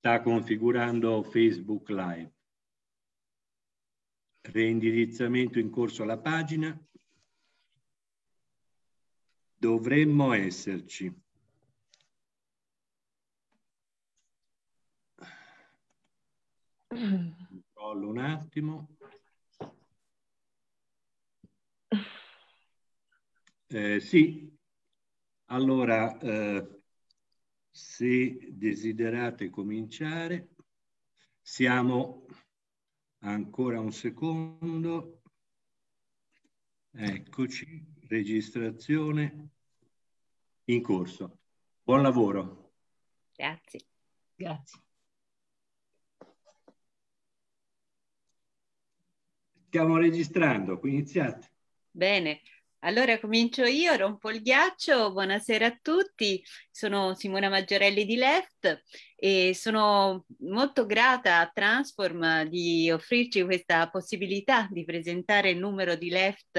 sta configurando Facebook Live. Reindirizzamento in corso alla pagina. Dovremmo esserci. Controllo un attimo. Eh, sì, allora eh, se desiderate cominciare, siamo ancora un secondo, eccoci, registrazione in corso. Buon lavoro. Grazie. Grazie. Stiamo registrando, iniziate. Bene. Allora comincio io, rompo il ghiaccio, buonasera a tutti, sono Simona Maggiorelli di Left e sono molto grata a Transform di offrirci questa possibilità di presentare il numero di Left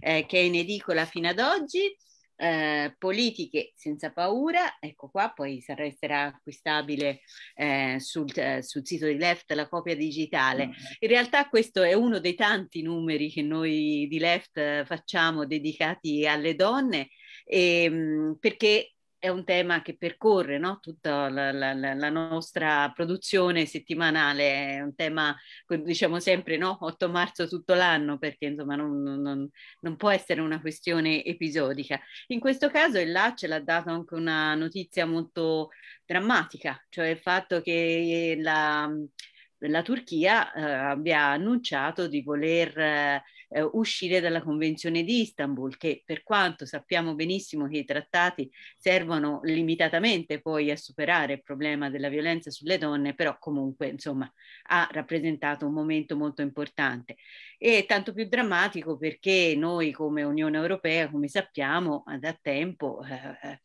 eh, che è in edicola fino ad oggi eh, politiche senza paura, ecco qua poi sarà, acquistabile eh, sul, eh, sul, sito di Left la copia digitale. Mm. In realtà questo è uno dei tanti numeri che noi di Left eh, facciamo dedicati alle donne e, ehm, perché è un tema che percorre no? tutta la, la, la, nostra produzione settimanale, è un tema, diciamo sempre, no? 8 marzo tutto l'anno, perché insomma non, non, non, può essere una questione episodica. In questo caso il là ce l'ha dato anche una notizia molto drammatica, cioè il fatto che la, Turchia eh, abbia annunciato di voler... Eh, eh, uscire dalla Convenzione di Istanbul, che per quanto sappiamo benissimo che i trattati servono limitatamente poi a superare il problema della violenza sulle donne, però comunque insomma ha rappresentato un momento molto importante. E tanto più drammatico perché noi come Unione Europea, come sappiamo, da tempo... Eh, eh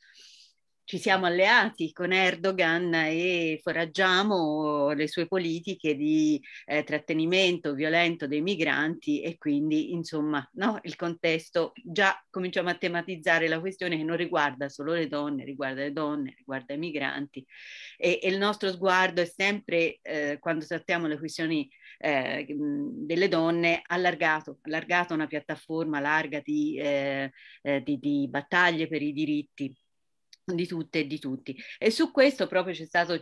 ci siamo alleati con Erdogan e foraggiamo le sue politiche di eh, trattenimento violento dei migranti e quindi insomma no, il contesto già cominciamo a tematizzare la questione che non riguarda solo le donne, riguarda le donne, riguarda i migranti e, e il nostro sguardo è sempre eh, quando trattiamo le questioni eh, delle donne allargato, allargato una piattaforma larga di, eh, eh, di, di battaglie per i diritti di tutte e di tutti. E su questo proprio c'è stato,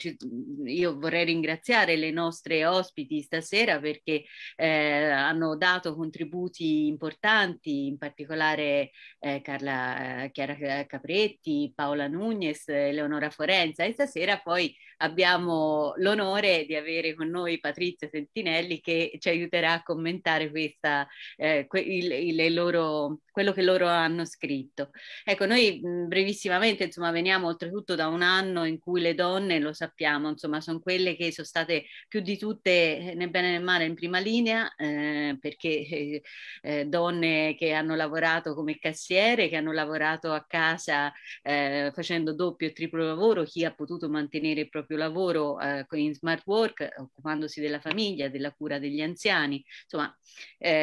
io vorrei ringraziare le nostre ospiti stasera perché eh, hanno dato contributi importanti, in particolare eh, Carla, eh, Chiara Capretti, Paola Nunez, Leonora Forenza e stasera poi abbiamo l'onore di avere con noi Patrizia Sentinelli che ci aiuterà a commentare questa, eh, que il, il loro, quello che loro hanno scritto. Ecco, noi mh, brevissimamente insomma veniamo oltretutto da un anno in cui le donne, lo sappiamo, insomma, sono quelle che sono state più di tutte, eh, né bene né male, in prima linea, eh, perché eh, eh, donne che hanno lavorato come cassiere, che hanno lavorato a casa eh, facendo doppio e triplo lavoro, chi ha potuto mantenere il proprio lavoro eh, in smart work, occupandosi della famiglia, della cura degli anziani, insomma,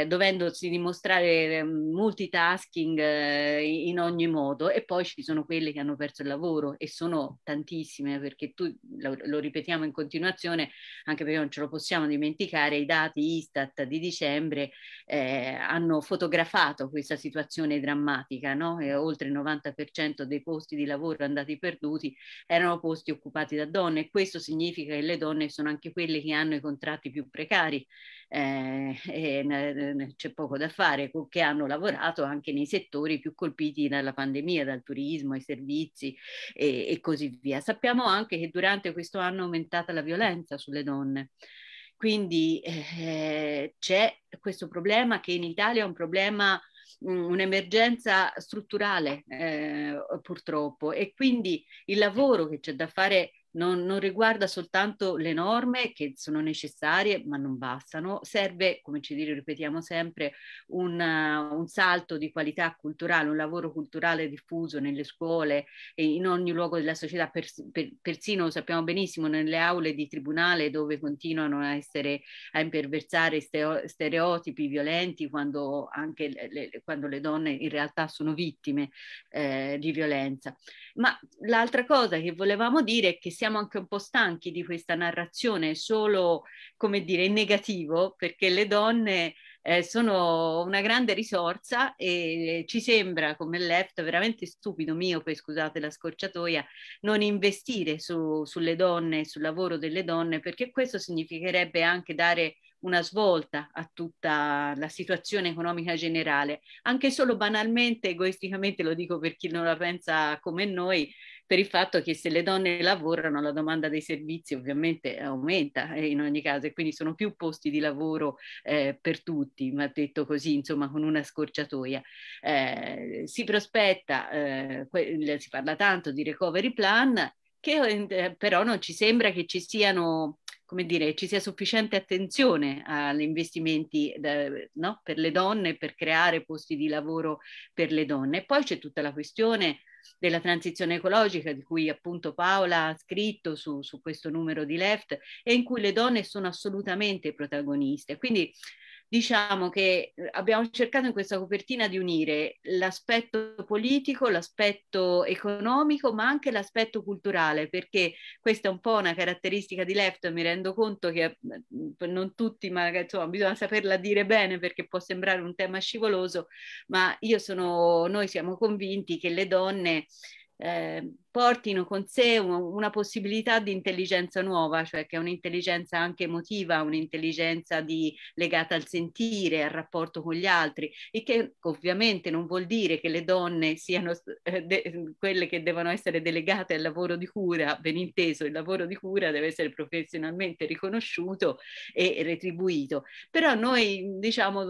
dovendosi dimostrare multitasking in ogni modo. E poi ci sono quelle che hanno perso questo lavoro e sono tantissime perché tu, lo, lo, ripetiamo in continuazione anche perché non ce lo possiamo dimenticare, i dati Istat di dicembre eh, hanno fotografato questa situazione drammatica, no? oltre il 90% dei posti di lavoro andati perduti erano posti occupati da donne e questo significa che le donne sono anche quelle che hanno i contratti più precari eh, e c'è poco da fare, che hanno lavorato anche nei settori più colpiti dalla pandemia, dal turismo ai servizi e, e così via. Sappiamo anche che durante questo anno è aumentata la violenza sulle donne. Quindi eh, c'è questo problema che in Italia è un problema mm, un'emergenza strutturale eh, purtroppo e quindi il lavoro che c'è da fare non, non, riguarda soltanto le norme che sono necessarie ma non bastano, serve, come ci dire, ripetiamo sempre, un, uh, un, salto di qualità culturale, un lavoro culturale diffuso nelle scuole e in ogni luogo della società, pers- per- persino lo sappiamo benissimo nelle aule di tribunale dove continuano a, essere, a imperversare stereotipi violenti quando anche le, le, quando le donne in realtà sono vittime eh, di violenza. Ma l'altra cosa che volevamo dire è che siamo anche un po' stanchi di questa narrazione solo, come dire, in negativo, perché le donne eh, sono una grande risorsa e ci sembra come left veramente stupido, miope, scusate la scorciatoia, non investire su, sulle donne, sul lavoro delle donne, perché questo significherebbe anche dare una svolta a tutta la situazione economica generale, anche solo banalmente, egoisticamente lo dico per chi non la pensa come noi, per il fatto che se le donne lavorano la domanda dei servizi ovviamente aumenta eh, in ogni caso e quindi sono più posti di lavoro eh, per tutti, ma detto così insomma con una scorciatoia. Eh, si prospetta, eh, si parla tanto di recovery plan, che eh, però non ci sembra che ci siano come dire, ci sia sufficiente attenzione agli investimenti de, no? per le donne, per creare posti di lavoro per le donne. poi c'è tutta la questione della transizione ecologica di cui appunto Paola ha scritto su, su questo numero di left e in cui le donne sono assolutamente protagoniste. Quindi diciamo che eh, abbiamo cercato in questa copertina di unire l'aspetto politico, l'aspetto economico, ma anche l'aspetto culturale, perché questa è un po' una caratteristica di Left, mi rendo conto che mm, mm, non tutti, ma insomma, bisogna saperla dire bene perché può sembrare un tema scivoloso, ma io sono, noi siamo convinti che le donne eh, portino con sé una possibilità di intelligenza nuova, cioè che è un'intelligenza anche emotiva, un'intelligenza di, legata al sentire, al rapporto con gli altri, il che ovviamente non vuol dire che le donne siano eh, de, quelle che devono essere delegate al lavoro di cura, ben inteso, il lavoro di cura deve essere professionalmente riconosciuto e retribuito, però noi diciamo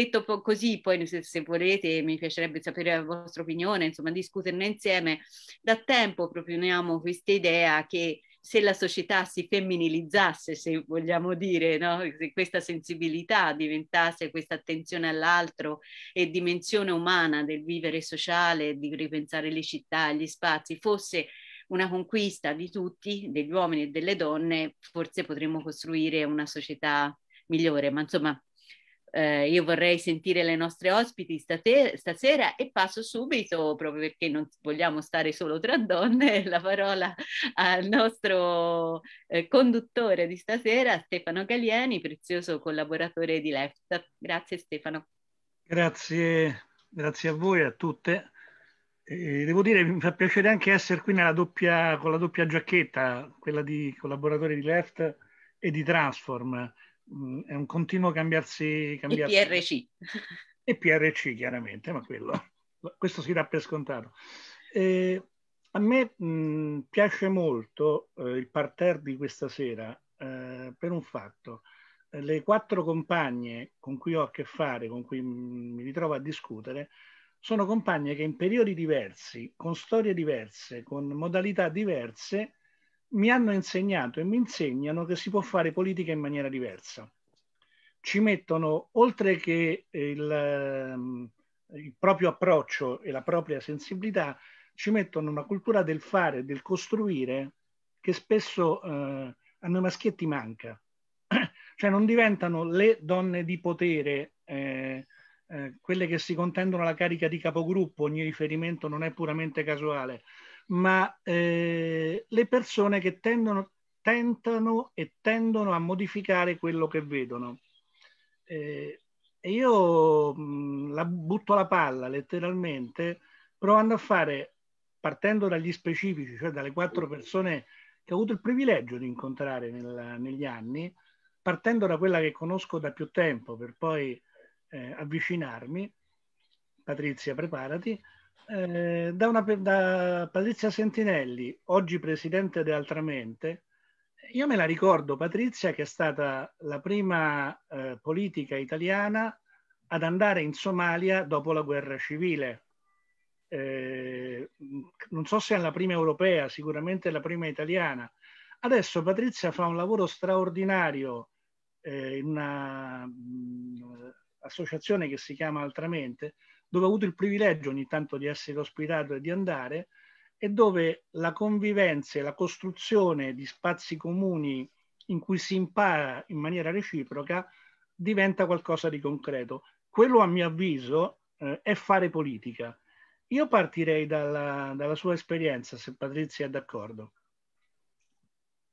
detto così, poi se, se, volete mi piacerebbe sapere la vostra opinione, insomma discuterne insieme, da tempo proponiamo questa idea che se la società si femminilizzasse, se vogliamo dire, no? se questa sensibilità diventasse questa attenzione all'altro e dimensione umana del vivere sociale, di ripensare le città, gli spazi, fosse una conquista di tutti, degli uomini e delle donne, forse potremmo costruire una società migliore, ma insomma eh, io vorrei sentire le nostre ospiti state- stasera e passo subito, proprio perché non vogliamo stare solo tra donne, la parola al nostro eh, conduttore di stasera, Stefano Galieni, prezioso collaboratore di Left. Grazie Stefano. Grazie, grazie a voi e a tutte. Eh, devo dire, mi fa piacere anche essere qui doppia, con la doppia giacchetta, quella di collaboratore di Left e di Transform Mm, è un continuo cambiarsi, cambiarsi. E PRC. E PRC chiaramente, ma quello, questo si dà per scontato. Eh, a me mh, mm, piace molto eh, il parterre di questa sera eh, per un fatto. Le quattro compagne con cui ho a che fare, con cui mm, mi ritrovo a discutere, sono compagne che in periodi diversi, con storie diverse, con modalità diverse, mi hanno insegnato e mi insegnano che si può fare politica in maniera diversa. Ci mettono, oltre che il, ehm, il proprio approccio e la propria sensibilità, ci mettono una cultura del fare, del costruire, che spesso eh, a noi maschietti manca. cioè non diventano le donne di potere, eh, eh, quelle che si contendono la carica di capogruppo, ogni riferimento non è puramente casuale, ma eh, le persone che tendono, tentano e tendono a modificare quello che vedono. Eh, e io mh, mm, la butto la palla letteralmente provando a fare, partendo dagli specifici, cioè dalle quattro persone che ho avuto il privilegio di incontrare nel, negli anni, partendo da quella che conosco da più tempo per poi eh, avvicinarmi, Patrizia preparati, eh, da, una, da Patrizia Sentinelli, oggi presidente di Altramente, io me la ricordo Patrizia che è stata la prima eh, politica italiana ad andare in Somalia dopo la guerra civile. Eh, non so se è la prima europea, sicuramente la prima italiana. Adesso Patrizia fa un lavoro straordinario eh, in una mh, mm, associazione che si chiama Altramente, dove ho avuto il privilegio ogni tanto di essere ospitato e di andare, e dove la convivenza e la costruzione di spazi comuni in cui si impara in maniera reciproca diventa qualcosa di concreto. Quello, a mio avviso, eh, è fare politica. Io partirei dalla, dalla sua esperienza, se Patrizia è d'accordo.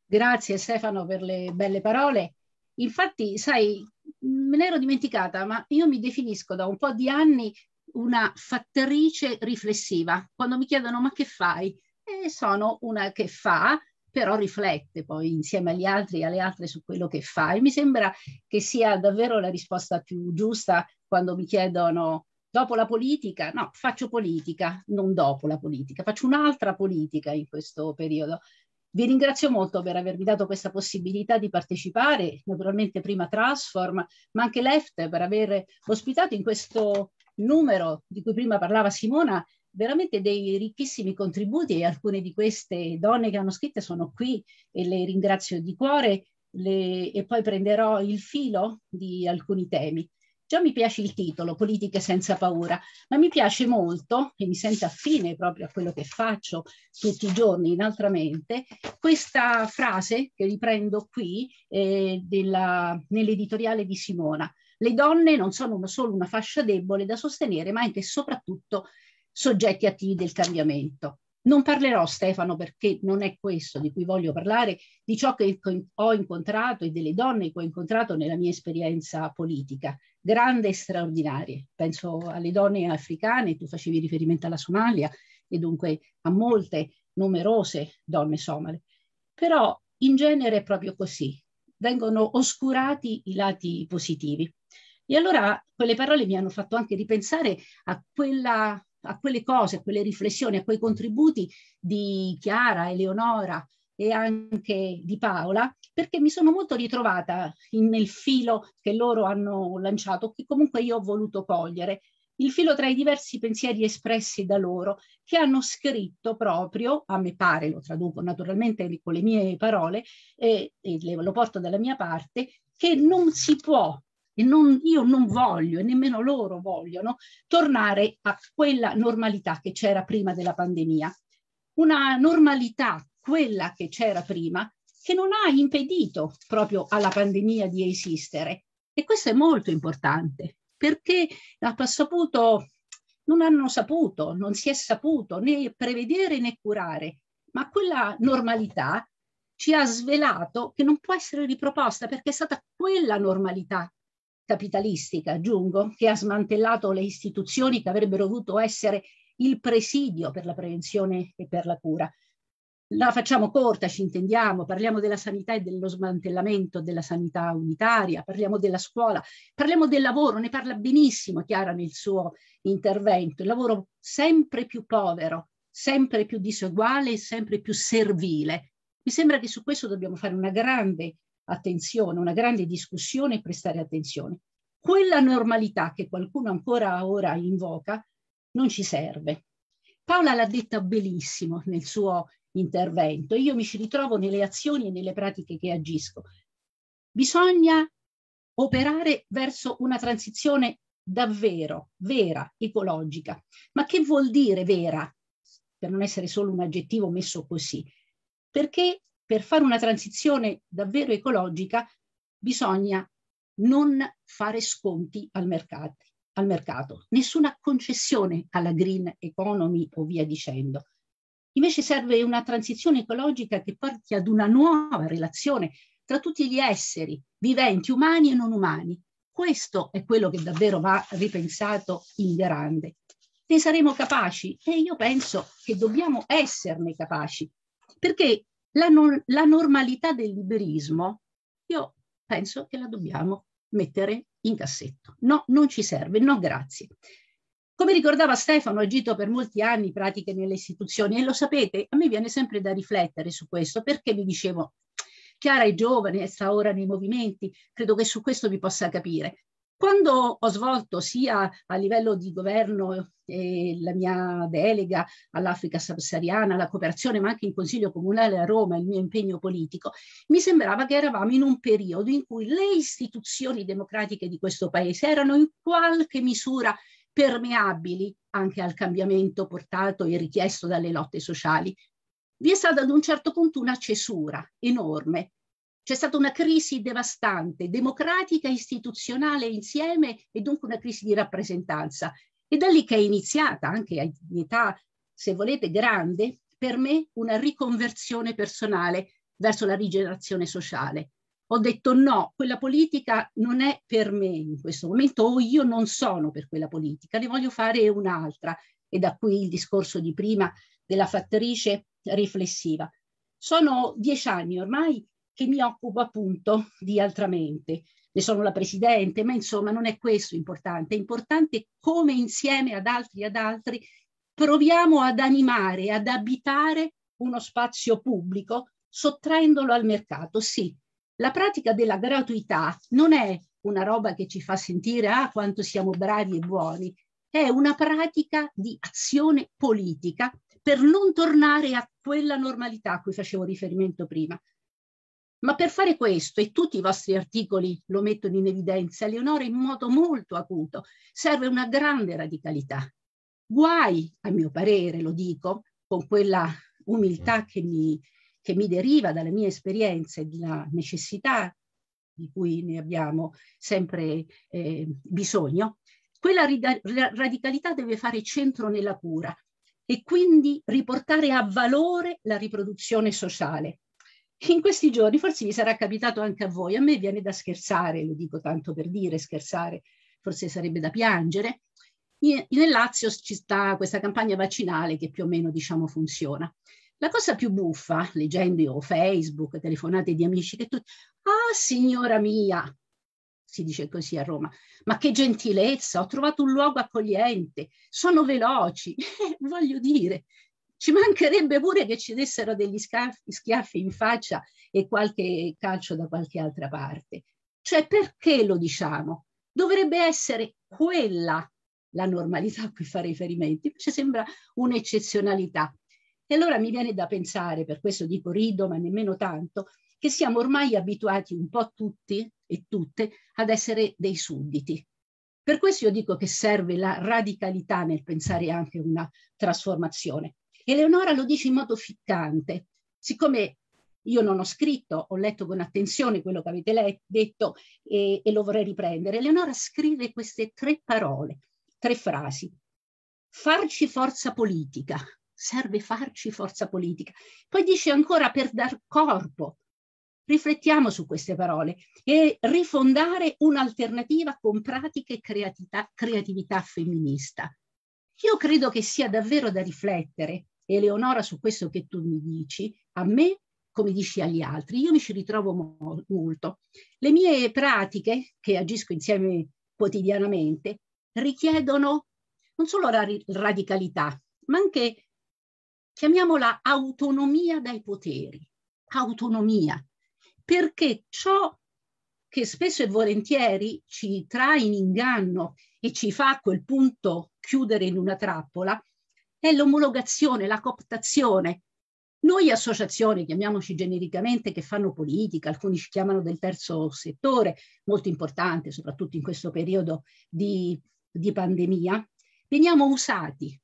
Grazie Stefano per le belle parole. Infatti, sai, me ne ero dimenticata, ma io mi definisco da un po' di anni una fattrice riflessiva. Quando mi chiedono ma che fai? E sono una che fa, però riflette poi insieme agli altri e alle altre su quello che fa. E mi sembra che sia davvero la risposta più giusta quando mi chiedono dopo la politica, no, faccio politica, non dopo la politica, faccio un'altra politica in questo periodo. Vi ringrazio molto per avermi dato questa possibilità di partecipare, naturalmente prima Transform, ma anche Left per aver ospitato in questo numero di cui prima parlava Simona, veramente dei ricchissimi contributi e alcune di queste donne che hanno scritto sono qui e le ringrazio di cuore le... e poi prenderò il filo di alcuni temi. Già mi piace il titolo, Politiche senza paura, ma mi piace molto, e mi sento affine proprio a quello che faccio tutti i giorni in altra mente, questa frase che riprendo qui eh, nell'editoriale di Simona le donne non sono solo una fascia debole da sostenere, ma anche e soprattutto soggetti attivi del cambiamento. Non parlerò, Stefano, perché non è questo di cui voglio parlare, di ciò che ho incontrato e delle donne che ho incontrato nella mia esperienza politica, grande e straordinarie. Penso alle donne africane, tu facevi riferimento alla Somalia e dunque a molte numerose donne somale. Però in genere è proprio così, vengono oscurati i lati positivi. E allora quelle parole mi hanno fatto anche ripensare a, quella, a quelle cose, a quelle riflessioni, a quei contributi di Chiara, Eleonora e anche di Paola, perché mi sono molto ritrovata in, nel filo che loro hanno lanciato, che comunque io ho voluto cogliere il filo tra i diversi pensieri espressi da loro, che hanno scritto proprio, a me pare, lo traduco naturalmente con le mie parole, eh, e, e, lo porto dalla mia parte, che non si può e non, io non voglio e nemmeno loro vogliono tornare a quella normalità che c'era prima della pandemia. Una normalità, quella che c'era prima, che non ha impedito proprio alla pandemia di esistere. E questo è molto importante perché saputo, non hanno saputo, non si è saputo né prevedere né curare, ma quella normalità ci ha svelato che non può essere riproposta perché è stata quella normalità capitalistica, aggiungo, che ha smantellato le istituzioni che avrebbero dovuto essere il presidio per la prevenzione e per la cura. La facciamo corta, ci intendiamo, parliamo della sanità e dello smantellamento della sanità unitaria, parliamo della scuola, parliamo del lavoro, ne parla benissimo Chiara nel suo intervento, il lavoro sempre più povero, sempre più diseguale e sempre più servile. Mi sembra che su questo dobbiamo fare una grande attenzione, una grande discussione e prestare attenzione. Quella normalità che qualcuno ancora ora invoca non ci serve. Paola l'ha detta benissimo nel suo intervento. Io mi ci ritrovo nelle azioni e nelle pratiche che agisco. Bisogna operare verso una transizione davvero vera, ecologica. Ma che vuol dire vera? Per non essere solo un aggettivo messo così. Perché per fare una transizione davvero ecologica bisogna non fare sconti al mercato, al mercato, nessuna concessione alla green economy o via dicendo. Invece serve una transizione ecologica che porti ad una nuova relazione tra tutti gli esseri viventi, umani e non umani. Questo è quello che davvero va ripensato in grande. Ne saremo capaci e io penso che dobbiamo esserne capaci, perché la, non, la normalità del liberismo, io penso che la dobbiamo mettere in cassetto. No, non ci serve, no grazie. Come ricordava Stefano, ho agito per molti anni pratiche nelle istituzioni e lo sapete, a me viene sempre da riflettere su questo perché vi dicevo, Chiara è giovane, sta ora nei movimenti, credo che su questo vi possa capire. Quando ho svolto sia a livello di governo eh, la mia delega all'Africa subsahariana, la cooperazione, ma anche in Consiglio Comunale a Roma, il mio impegno politico, mi sembrava che eravamo in un periodo in cui le istituzioni democratiche di questo Paese erano in qualche misura permeabili anche al cambiamento portato e richiesto dalle lotte sociali. Vi è stata ad un certo punto una cesura enorme c'è stata una crisi devastante, democratica, istituzionale insieme e dunque una crisi di rappresentanza. E da lì che è iniziata, anche in età, se volete, grande, per me una riconversione personale verso la rigenerazione sociale. Ho detto no, quella politica non è per me in questo momento o io non sono per quella politica, ne voglio fare un'altra e da qui il discorso di prima della fattrice riflessiva. Sono dieci anni ormai che mi occupo appunto di altramente. Ne sono la presidente, ma insomma non è questo importante. È importante come insieme ad altri e ad altri proviamo ad animare, ad abitare uno spazio pubblico sottraendolo al mercato. Sì, la pratica della gratuità non è una roba che ci fa sentire ah, quanto siamo bravi e buoni, è una pratica di azione politica per non tornare a quella normalità a cui facevo riferimento prima. Ma per fare questo, e tutti i vostri articoli lo mettono in evidenza, Leonora, in modo molto acuto, serve una grande radicalità. Guai, a mio parere, lo dico, con quella umiltà mm. che mi, che mi deriva dalle mie esperienze, dalla necessità di cui ne abbiamo sempre eh, bisogno, quella radicalità deve fare centro nella cura e quindi riportare a valore la riproduzione sociale, in questi giorni, forse vi sarà capitato anche a voi, a me viene da scherzare, lo dico tanto per dire scherzare, forse sarebbe da piangere. Nel Lazio ci sta questa campagna vaccinale che più o meno diciamo funziona. La cosa più buffa, leggendo Facebook, telefonate di amici, che tu, ah signora mia, si dice così a Roma, ma che gentilezza, ho trovato un luogo accogliente, sono veloci, eh, voglio dire, ci mancherebbe pure che ci dessero degli schiaffi, schiaffi in faccia e qualche calcio da qualche altra parte. Cioè, perché lo diciamo? Dovrebbe essere quella la normalità a cui fa riferimento, invece sembra un'eccezionalità. E allora mi viene da pensare, per questo dico rido, ma nemmeno tanto, che siamo ormai abituati un po' tutti e tutte ad essere dei sudditi. Per questo io dico che serve la radicalità nel pensare anche una trasformazione. Eleonora lo dice in modo ficcante, siccome io non ho scritto, ho letto con attenzione quello che avete detto e, e lo vorrei riprendere. Eleonora scrive queste tre parole, tre frasi. Farci forza politica, serve farci forza politica. Poi dice ancora per dar corpo. Riflettiamo su queste parole e rifondare un'alternativa con pratiche e creatività, creatività femminista. Io credo che sia davvero da riflettere Eleonora, su questo che tu mi dici, a me come dici agli altri, io mi ci ritrovo mo- molto. Le mie pratiche, che agisco insieme quotidianamente, richiedono non solo la ra- radicalità, ma anche, chiamiamola, autonomia dai poteri, autonomia, perché ciò che spesso e volentieri ci trae in inganno e ci fa a quel punto chiudere in una trappola è l'omologazione, la cooptazione. Noi associazioni, chiamiamoci genericamente, che fanno politica, alcuni ci chiamano del terzo settore, molto importante, soprattutto in questo periodo di, di pandemia, veniamo usati,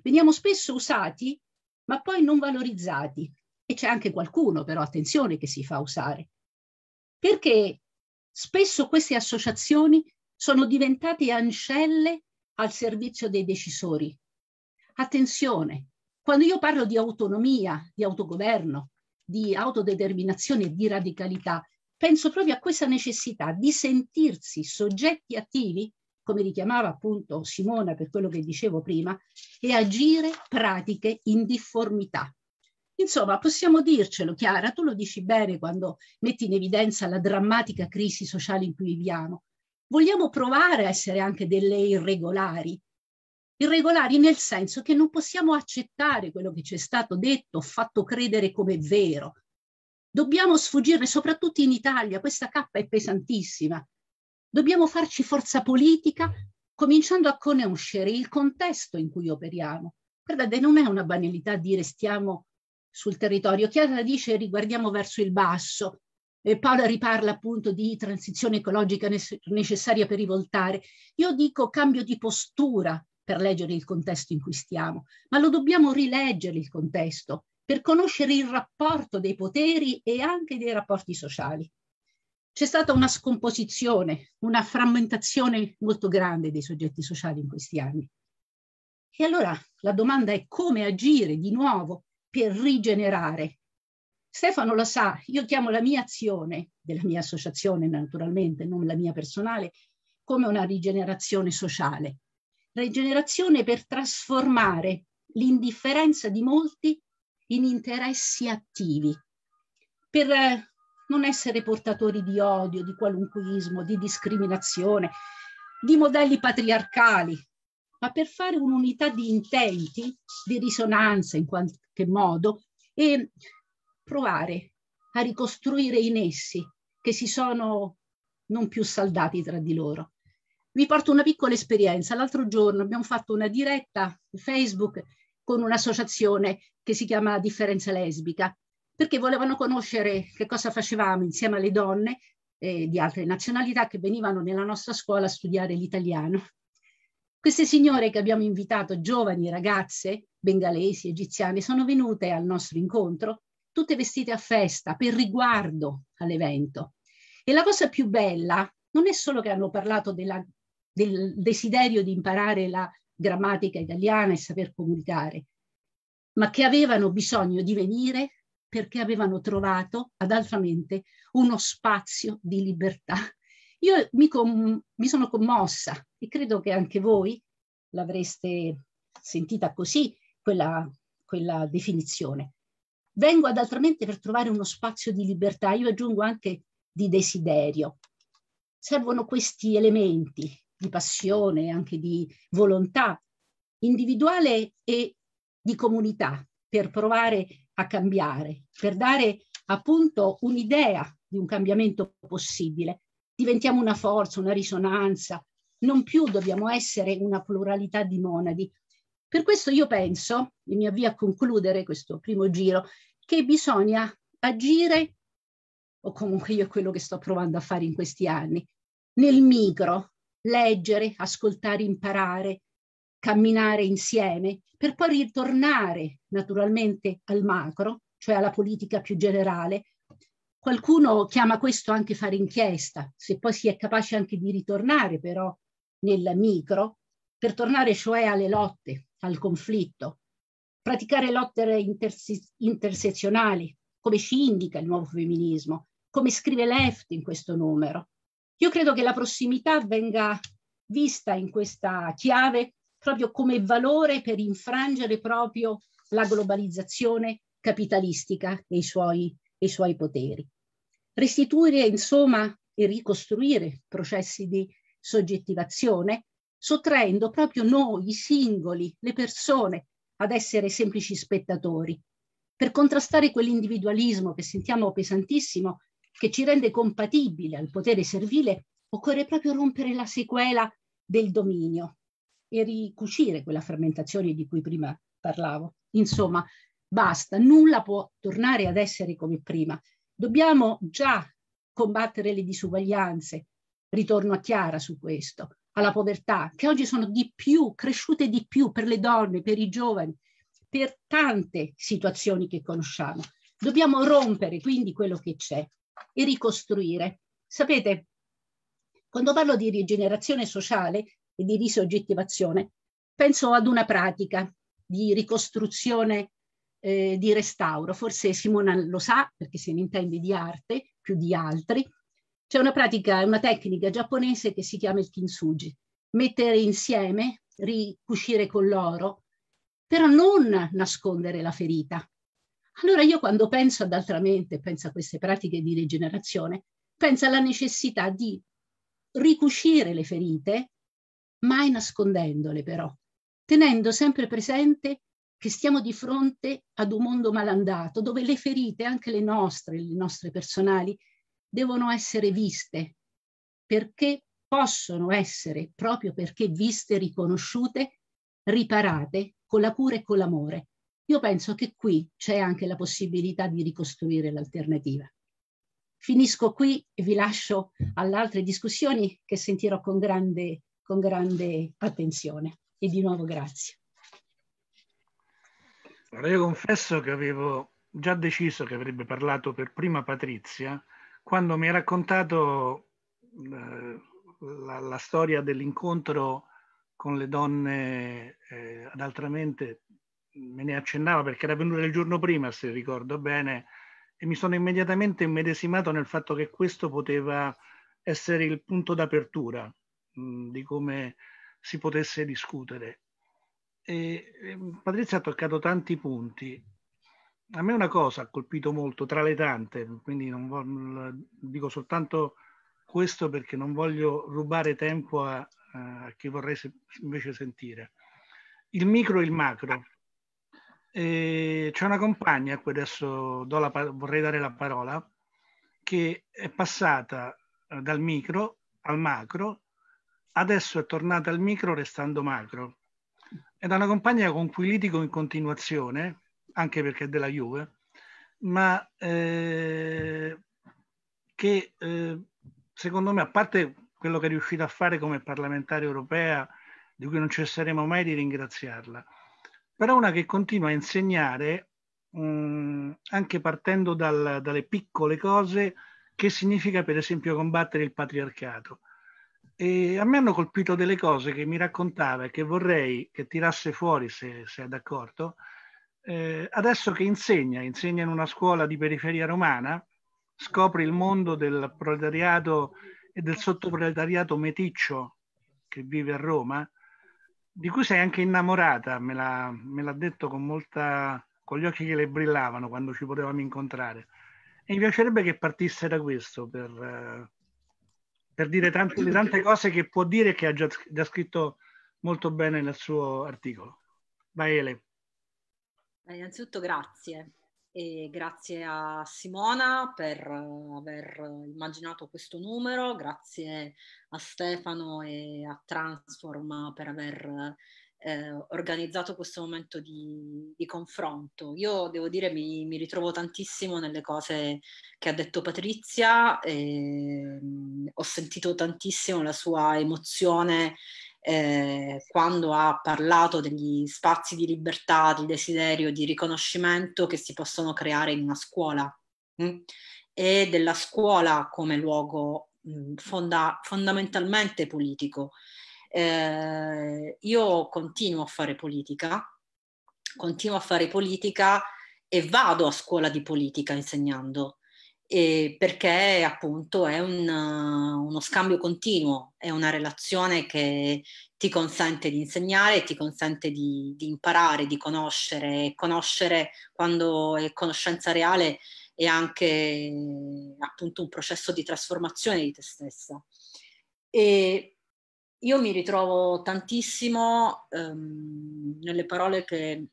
veniamo spesso usati, ma poi non valorizzati. E c'è anche qualcuno, però attenzione, che si fa usare. Perché spesso queste associazioni sono diventate ancelle al servizio dei decisori, Attenzione, quando io parlo di autonomia, di autogoverno, di autodeterminazione e di radicalità, penso proprio a questa necessità di sentirsi soggetti attivi, come richiamava appunto Simona per quello che dicevo prima, e agire pratiche in difformità. Insomma, possiamo dircelo, Chiara, tu lo dici bene quando metti in evidenza la drammatica crisi sociale in cui viviamo. Vogliamo provare a essere anche delle irregolari, irregolari nel senso che non possiamo accettare quello che ci è stato detto, fatto credere come vero. Dobbiamo sfuggirne, soprattutto in Italia, questa cappa è pesantissima. Dobbiamo farci forza politica cominciando a conoscere il contesto in cui operiamo. Guardate, non è una banalità dire stiamo sul territorio. Chiara dice riguardiamo verso il basso, e Paola riparla appunto di transizione ecologica necessaria per rivoltare. Io dico cambio di postura, per leggere il contesto in cui stiamo, ma lo dobbiamo rileggere il contesto per conoscere il rapporto dei poteri e anche dei rapporti sociali. C'è stata una scomposizione, una frammentazione molto grande dei soggetti sociali in questi anni. E allora la domanda è come agire di nuovo per rigenerare. Stefano lo sa, io chiamo la mia azione, della mia associazione naturalmente, non la mia personale, come una rigenerazione sociale Rigenerazione per trasformare l'indifferenza di molti in interessi attivi, per eh, non essere portatori di odio, di qualunquismo, di discriminazione, di modelli patriarcali, ma per fare un'unità di intenti, di risonanza in qualche modo e provare a ricostruire i nessi che si sono non più saldati tra di loro vi porto una piccola esperienza. L'altro giorno abbiamo fatto una diretta Facebook con un'associazione che si chiama Differenza Lesbica, perché volevano conoscere che cosa facevamo insieme alle donne eh, di altre nazionalità che venivano nella nostra scuola a studiare l'italiano. Queste signore che abbiamo invitato, giovani ragazze, bengalesi, egiziane, sono venute al nostro incontro, tutte vestite a festa, per riguardo all'evento. E la cosa più bella non è solo che hanno parlato della del desiderio di imparare la grammatica italiana e saper comunicare, ma che avevano bisogno di venire perché avevano trovato ad altramente uno spazio di libertà. Io mi, mi sono commossa e credo che anche voi l'avreste sentita così, quella, quella definizione. Vengo ad Altramente per trovare uno spazio di libertà, io aggiungo anche di desiderio. Servono questi elementi di passione, anche di volontà individuale e di comunità per provare a cambiare, per dare appunto un'idea di un cambiamento possibile. Diventiamo una forza, una risonanza, non più dobbiamo essere una pluralità di monadi. Per questo io penso, e mi avvio a concludere questo primo giro, che bisogna agire, o comunque io è quello che sto provando a fare in questi anni, nel micro, leggere, ascoltare, imparare, camminare insieme, per poi ritornare naturalmente al macro, cioè alla politica più generale. Qualcuno chiama questo anche fare inchiesta, se poi si è capace anche di ritornare però nel micro, per tornare cioè alle lotte, al conflitto, praticare lotte interse intersezionali, come ci indica il nuovo femminismo, come scrive Left in questo numero, io credo che la prossimità venga vista in questa chiave proprio come valore per infrangere proprio la globalizzazione capitalistica e i suoi, e i suoi poteri. Restituire, insomma, e ricostruire processi di soggettivazione, sottraendo proprio noi, i singoli, le persone, ad essere semplici spettatori, per contrastare quell'individualismo che sentiamo pesantissimo che ci rende compatibile al potere servile, occorre proprio rompere la sequela del dominio e ricucire quella frammentazione di cui prima parlavo. Insomma, basta, nulla può tornare ad essere come prima. Dobbiamo già combattere le disuguaglianze, ritorno a Chiara su questo, alla povertà, che oggi sono di più, cresciute di più per le donne, per i giovani, per tante situazioni che conosciamo. Dobbiamo rompere quindi quello che c'è e ricostruire. Sapete, quando parlo di rigenerazione sociale e di disoggettivazione, penso ad una pratica di ricostruzione, eh, di restauro. Forse Simona lo sa perché se ne intende di arte più di altri. C'è una pratica, una tecnica giapponese che si chiama il kintsugi. Mettere insieme, ricuscire con l'oro, però non nascondere la ferita, allora io quando penso ad altramente, penso a queste pratiche di rigenerazione, penso alla necessità di ricuscire le ferite, mai nascondendole però, tenendo sempre presente che stiamo di fronte ad un mondo malandato, dove le ferite, anche le nostre, le nostre personali, devono essere viste, perché possono essere, proprio perché viste, riconosciute, riparate con la cura e con l'amore. Io penso che qui c'è anche la possibilità di ricostruire l'alternativa. Finisco qui e vi lascio alle altre discussioni che sentirò con grande, con grande attenzione. E di nuovo grazie. Allora io confesso che avevo già deciso che avrebbe parlato per prima Patrizia quando mi ha raccontato eh, la, la, storia dell'incontro con le donne eh, ad Altramente me ne accennava perché era venuta il giorno prima, se ricordo bene, e mi sono immediatamente immedesimato nel fatto che questo poteva essere il punto d'apertura mh, mm, di come si potesse discutere. E, e Patrizia ha toccato tanti punti. A me una cosa ha colpito molto, tra le tante, quindi non voglio, dico soltanto questo perché non voglio rubare tempo a, a chi vorrei se, invece sentire. Il micro e il macro. E eh, c'è una compagna a cui adesso la, vorrei dare la parola, che è passata eh, dal micro al macro, adesso è tornata al micro restando macro. Ed è una compagna con cui litigo in continuazione, anche perché è della Juve, ma eh, che eh, secondo me, a parte quello che è riuscita a fare come parlamentare europea, di cui non cesseremo mai di ringraziarla, però una che continua a insegnare, mh, mm, anche partendo dal, dalle piccole cose, che significa per esempio combattere il patriarcato. E a me hanno colpito delle cose che mi raccontava e che vorrei che tirasse fuori, se, se è d'accordo, eh, adesso che insegna, insegna in una scuola di periferia romana, scopre il mondo del proletariato e del sottoproletariato meticcio che vive a Roma, di cui sei anche innamorata, me l'ha, me l'ha detto con, molta, con gli occhi che le brillavano quando ci potevamo incontrare. E mi piacerebbe che partisse da questo per, eh, per dire tante, le tante cose che può dire e che ha già, già scritto molto bene nel suo articolo. Vai Ele. innanzitutto grazie e grazie a Simona per eh, aver immaginato questo numero, grazie a Stefano e a Transform per aver eh, organizzato questo momento di, di, confronto. Io devo dire mi, mi, ritrovo tantissimo nelle cose che ha detto Patrizia, e, mh, mm, ho sentito tantissimo la sua emozione eh, quando ha parlato degli spazi di libertà, di desiderio, di riconoscimento che si possono creare in una scuola mh? Mm? e della scuola come luogo mh, mm, fonda- fondamentalmente politico. Eh, io continuo a fare politica, continuo a fare politica e vado a scuola di politica insegnando perché appunto è un, uno scambio continuo, è una relazione che ti consente di insegnare, ti consente di, di imparare, di conoscere, e conoscere quando è conoscenza reale è anche appunto un processo di trasformazione di te stessa. E io mi ritrovo tantissimo um, nelle parole che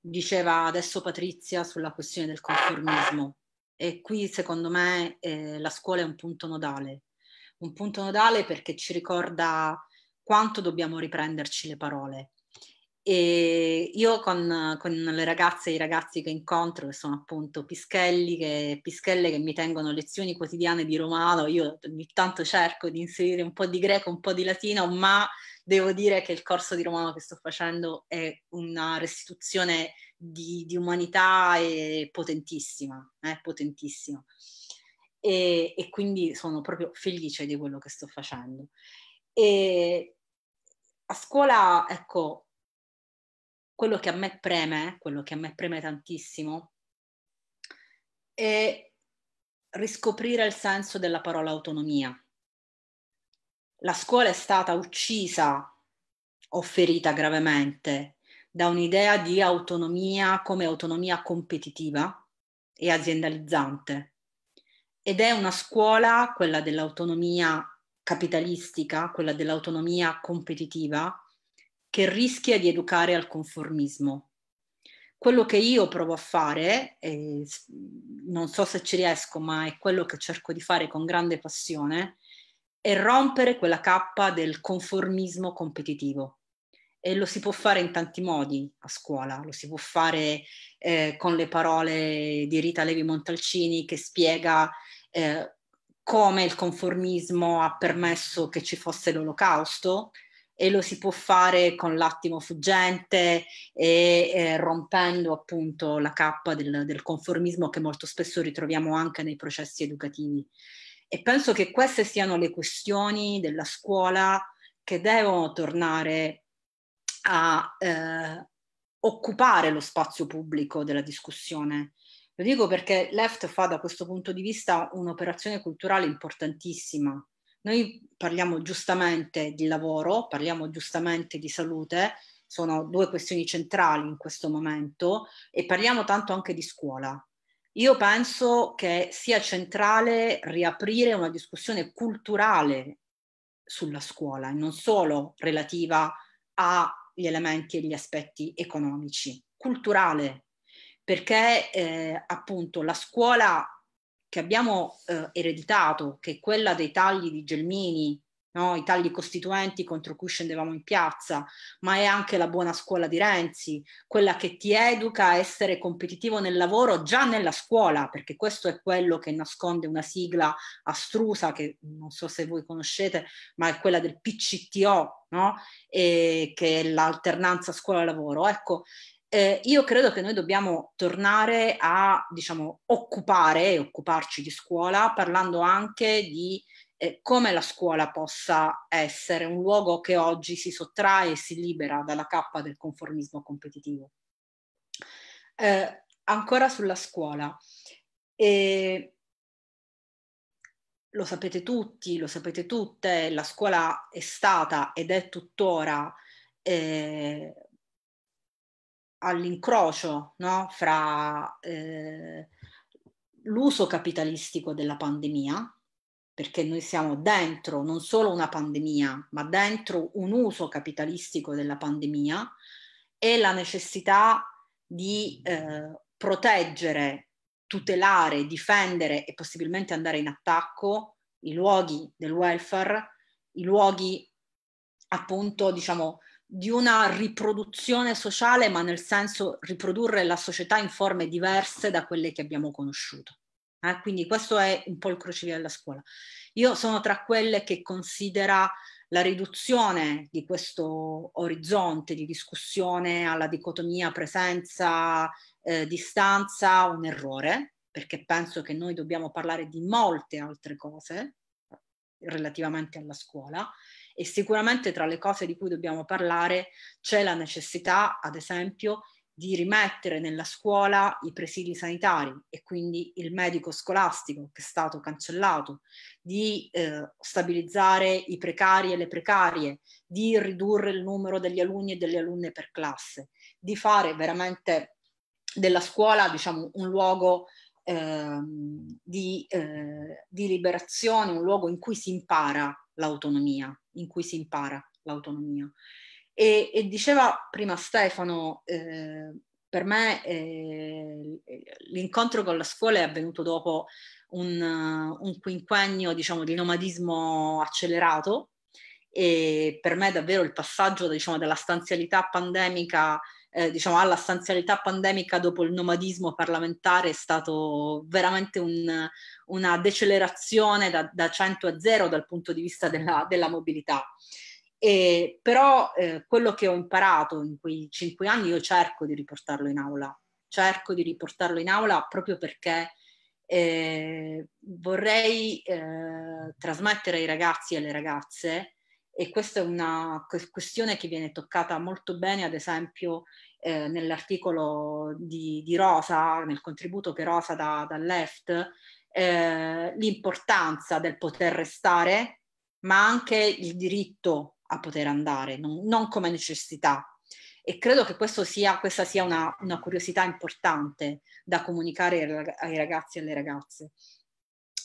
diceva adesso Patrizia sulla questione del conformismo. E qui secondo me eh, la scuola è un punto nodale, un punto nodale perché ci ricorda quanto dobbiamo riprenderci le parole. E io con, con, le ragazze e i ragazzi che incontro, che sono appunto Pischelli, che, Pischelle che mi tengono lezioni quotidiane di romano, io ogni tanto cerco di inserire un po' di greco, un po' di latino, ma devo dire che il corso di romano che sto facendo è una restituzione di, di umanità potentissima, eh, potentissima. E, e, quindi sono proprio felice di quello che sto facendo. E a scuola, ecco, quello che a me preme, quello che a me preme tantissimo, è riscoprire il senso della parola autonomia la scuola è stata uccisa o ferita gravemente da un'idea di autonomia come autonomia competitiva e aziendalizzante. Ed è una scuola, quella dell'autonomia capitalistica, quella dell'autonomia competitiva, che rischia di educare al conformismo. Quello che io provo a fare, non so se ci riesco, ma è quello che cerco di fare con grande passione, e rompere quella cappa del conformismo competitivo. E lo si può fare in tanti modi a scuola, lo si può fare eh, con le parole di Rita Levi Montalcini che spiega eh, come il conformismo ha permesso che ci fosse l'olocausto, e lo si può fare con l'attimo fuggente e eh, rompendo appunto la cappa del, del, conformismo che molto spesso ritroviamo anche nei processi educativi. E penso che queste siano le questioni della scuola che devono tornare a eh, occupare lo spazio pubblico della discussione. Lo dico perché Left fa da questo punto di vista un'operazione culturale importantissima. Noi parliamo giustamente di lavoro, parliamo giustamente di salute, sono due questioni centrali in questo momento, e parliamo tanto anche di scuola. Io penso che sia centrale riaprire una discussione culturale sulla scuola e non solo relativa agli elementi e agli aspetti economici, culturale, perché eh, appunto la scuola che abbiamo eh, ereditato, che è quella dei tagli di Gelmini, no? i tagli costituenti contro cui scendevamo in piazza, ma è anche la buona scuola di Renzi, quella che ti educa a essere competitivo nel lavoro già nella scuola, perché questo è quello che nasconde una sigla astrusa che non so se voi conoscete, ma è quella del PCTO, no? che è l'alternanza scuola-lavoro. Ecco, eh, io credo che noi dobbiamo tornare a diciamo, occupare e occuparci di scuola parlando anche di eh, come la scuola possa essere un luogo che oggi si sottrae e si libera dalla cappa del conformismo competitivo. Eh, ancora sulla scuola. E lo sapete tutti, lo sapete tutte, la scuola è stata ed è tuttora eh, all'incrocio no? fra eh, l'uso capitalistico della pandemia, perché noi siamo dentro non solo una pandemia, ma dentro un uso capitalistico della pandemia e la necessità di eh, proteggere, tutelare, difendere e possibilmente andare in attacco i luoghi del welfare, i luoghi appunto, diciamo, di una riproduzione sociale, ma nel senso riprodurre la società in forme diverse da quelle che abbiamo conosciuto. Eh, quindi questo è un po' il crocevia della scuola. Io sono tra quelle che considera la riduzione di questo orizzonte di discussione alla dicotomia presenza-distanza eh, un errore, perché penso che noi dobbiamo parlare di molte altre cose relativamente alla scuola e sicuramente tra le cose di cui dobbiamo parlare c'è la necessità, ad esempio, di rimettere nella scuola i presidi sanitari e quindi il medico scolastico che è stato cancellato, di eh, stabilizzare i precari e le precarie, di ridurre il numero degli alunni e delle alunne per classe, di fare veramente della scuola diciamo, un luogo eh, di, eh, di liberazione, un luogo in cui si impara l'autonomia, in cui si impara l'autonomia. E, e diceva prima Stefano, eh, per me eh, l'incontro con la scuola è avvenuto dopo un, un quinquennio diciamo, di nomadismo accelerato e per me davvero il passaggio diciamo, dalla stanzialità pandemica eh, diciamo, alla stanzialità pandemica dopo il nomadismo parlamentare è stato veramente un, una decelerazione da, da, 100 a 0 dal punto di vista della, della mobilità. E, però eh, quello che ho imparato in quei cinque anni io cerco di riportarlo in aula, cerco di riportarlo in aula proprio perché eh, vorrei eh, trasmettere ai ragazzi e alle ragazze, e questa è una questione che viene toccata molto bene ad esempio eh, nell'articolo di, di, Rosa, nel contributo che Rosa dà da Left, eh, l'importanza del poter restare ma anche il diritto a poter andare, non, non come necessità. E credo che sia, questa sia una, una, curiosità importante da comunicare ai ragazzi e alle ragazze.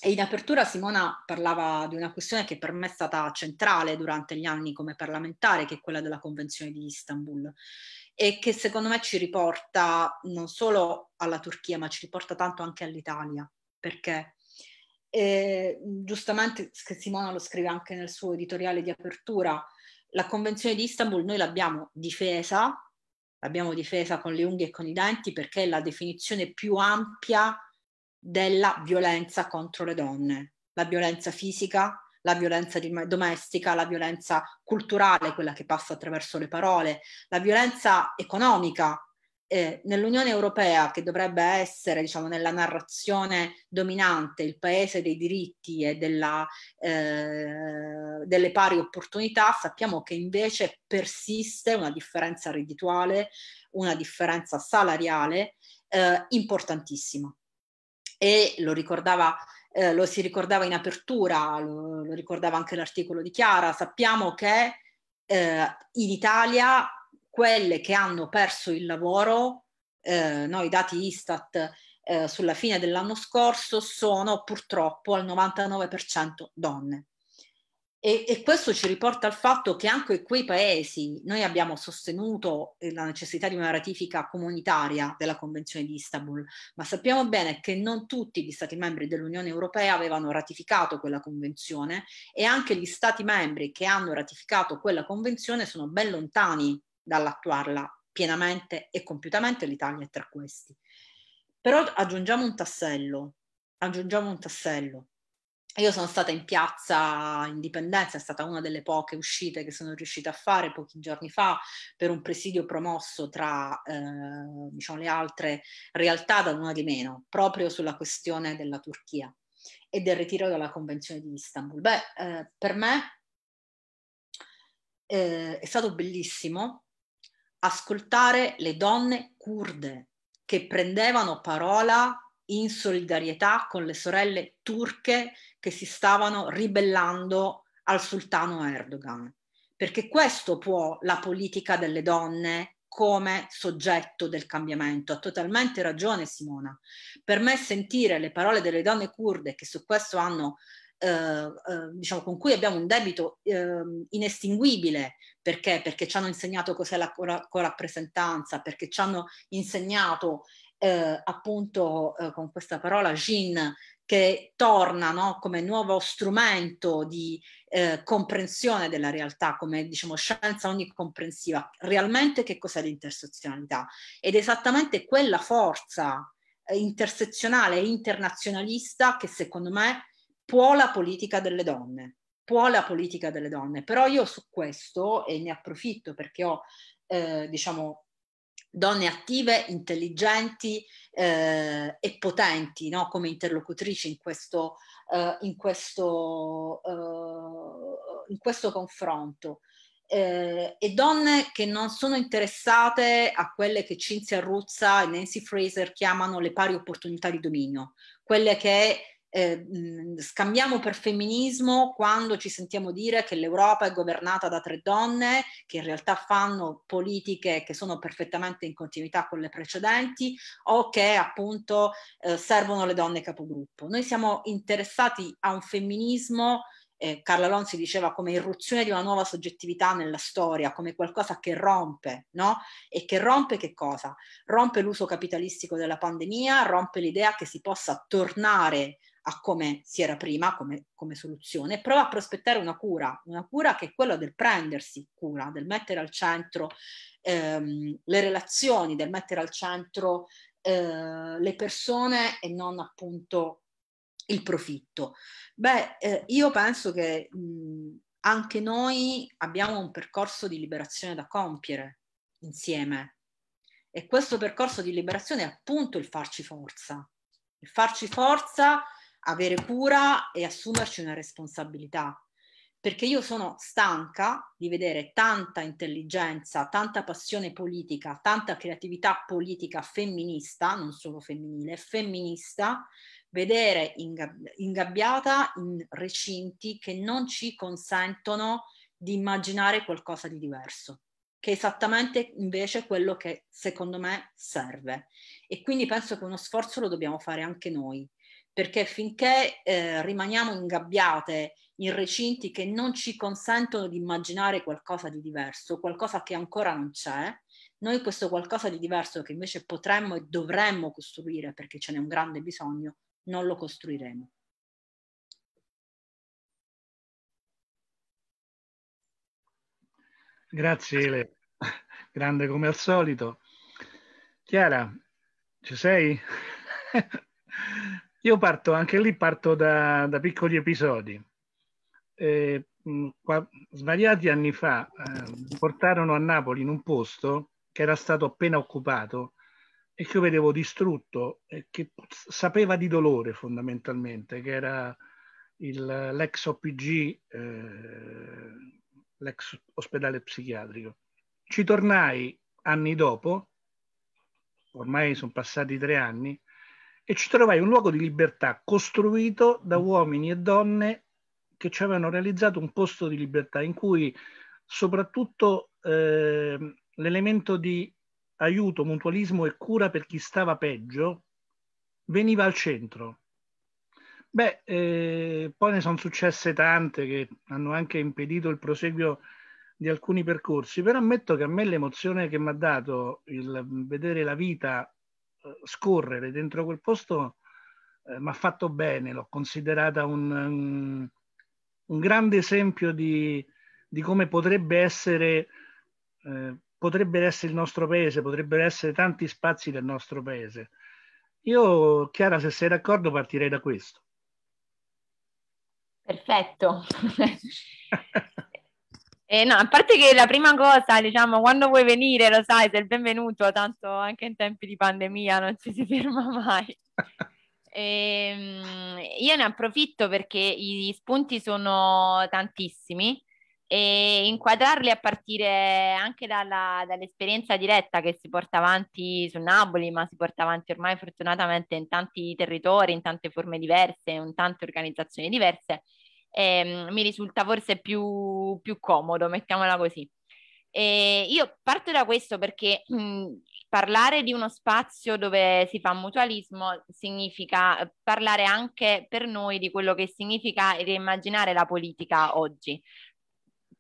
E in apertura Simona parlava di una questione che per me è stata centrale durante gli anni come parlamentare, che è quella della Convenzione di Istanbul e che secondo me ci riporta non solo alla Turchia, ma ci riporta tanto anche all'Italia, perché eh, giustamente Simona lo scrive anche nel suo editoriale di apertura, la Convenzione di Istanbul noi l'abbiamo difesa, l'abbiamo difesa con le unghie e con i denti perché è la definizione più ampia della violenza contro le donne, la violenza fisica, la violenza domestica, la violenza culturale, quella che passa attraverso le parole, la violenza economica, eh, nell'Unione Europea, che dovrebbe essere, diciamo, nella narrazione dominante, il paese dei diritti e della, eh, delle pari opportunità, sappiamo che invece persiste una differenza reddituale, una differenza salariale eh, importantissima. E lo ricordava eh, lo si ricordava in apertura, lo, lo ricordava anche l'articolo di Chiara, sappiamo che eh, in Italia quelle che hanno perso il lavoro, eh, no, i dati Istat eh, sulla fine dell'anno scorso sono purtroppo al 99% donne. E, e, questo ci riporta al fatto che anche in quei paesi noi abbiamo sostenuto eh, la necessità di una ratifica comunitaria della Convenzione di Istanbul, ma sappiamo bene che non tutti gli Stati membri dell'Unione Europea avevano ratificato quella Convenzione e anche gli Stati membri che hanno ratificato quella Convenzione sono ben lontani dall'attuarla pienamente e compiutamente, l'Italia è tra questi. Però aggiungiamo un tassello, aggiungiamo un tassello. Io sono stata in piazza Indipendenza, è stata una delle poche uscite che sono riuscita a fare pochi giorni fa per un presidio promosso tra eh, diciamo, le altre realtà da una di meno, proprio sulla questione della Turchia e del ritiro dalla Convenzione di Istanbul. Beh, eh, per me eh, è stato bellissimo ascoltare le donne kurde che prendevano parola in solidarietà con le sorelle turche che si stavano ribellando al sultano Erdogan. Perché questo può la politica delle donne come soggetto del cambiamento. Ha totalmente ragione Simona. Per me sentire le parole delle donne kurde che su questo hanno eh, eh, diciamo, con cui abbiamo un debito ehm, inestinguibile, perché? Perché ci hanno insegnato cos'è la corrappresentanza, perché ci hanno insegnato eh, appunto eh, con questa parola Jin che torna no, come nuovo strumento di eh, comprensione della realtà, come diciamo scienza onnicomprensiva, realmente che cos'è l'intersezionalità? Ed è esattamente quella forza eh, intersezionale e internazionalista che secondo me può la politica delle donne, può la politica delle donne, però io su questo, e ne approfitto perché ho, eh, diciamo, donne attive, intelligenti eh, e potenti no? come interlocutrici in questo, eh, in questo, eh, in questo confronto. Eh, e donne che non sono interessate a quelle che Cinzia Ruzza e Nancy Fraser chiamano le pari opportunità di dominio, quelle che eh, scambiamo per femminismo quando ci sentiamo dire che l'Europa è governata da tre donne che in realtà fanno politiche che sono perfettamente in continuità con le precedenti o che appunto eh, servono le donne capogruppo. Noi siamo interessati a un femminismo Carla Lonzi diceva come irruzione di una nuova soggettività nella storia, come qualcosa che rompe, no? E che rompe che cosa? Rompe l'uso capitalistico della pandemia, rompe l'idea che si possa tornare a come si era prima come, come soluzione, prova a prospettare una cura, una cura che è quella del prendersi cura, del mettere al centro ehm, le relazioni, del mettere al centro eh, le persone e non appunto il profitto. Beh, eh, io penso che mh, anche noi abbiamo un percorso di liberazione da compiere insieme e questo percorso di liberazione è appunto il farci forza, il farci forza avere cura e assumerci una responsabilità. Perché io sono stanca di vedere tanta intelligenza, tanta passione politica, tanta creatività politica femminista, non solo femminile, femminista, vedere ingabbiata in recinti che non ci consentono di immaginare qualcosa di diverso, che è esattamente invece quello che secondo me serve. E quindi penso che uno sforzo lo dobbiamo fare anche noi perché finché eh, rimaniamo ingabbiate in recinti che non ci consentono di immaginare qualcosa di diverso, qualcosa che ancora non c'è, noi questo qualcosa di diverso che invece potremmo e dovremmo costruire perché ce n'è un grande bisogno, non lo costruiremo. Grazie Ele, grande come al solito. Chiara, ci sei? Io parto anche lì, parto da, da piccoli episodi. Eh, qua, svariati anni fa eh, portarono a Napoli in un posto che era stato appena occupato e che io vedevo distrutto e che sapeva di dolore fondamentalmente, che era il, l'ex OPG, eh, l'ex ospedale psichiatrico. Ci tornai anni dopo, ormai sono passati tre anni, e ci trovai un luogo di libertà costruito da uomini e donne che ci avevano realizzato un posto di libertà in cui soprattutto eh, l'elemento di aiuto, mutualismo e cura per chi stava peggio veniva al centro. Beh, eh, poi ne sono successe tante che hanno anche impedito il proseguio di alcuni percorsi, però ammetto che a me l'emozione che mi ha dato il vedere la vita eh, scorrere dentro quel posto eh, mi ha fatto bene, l'ho considerata un, un, un grande esempio di, di, come potrebbe essere, eh, potrebbe essere il nostro paese, potrebbero essere tanti spazi del nostro paese. Io, Chiara, se sei d'accordo, partirei da questo. Perfetto. Eh, no, a parte che la prima cosa, diciamo, quando vuoi venire, lo sai, sei il benvenuto, tanto anche in tempi di pandemia non ci si ferma mai. e, ehm, io ne approfitto perché gli spunti sono tantissimi e inquadrarli a partire anche dalla, dall'esperienza diretta che si porta avanti su Napoli, ma si porta avanti ormai fortunatamente in tanti territori, in tante forme diverse, in tante organizzazioni diverse eh, mi risulta forse più, più comodo, mettiamola così. E io parto da questo perché mh, mm, parlare di uno spazio dove si fa mutualismo significa parlare anche per noi di quello che significa reimmaginare la politica oggi.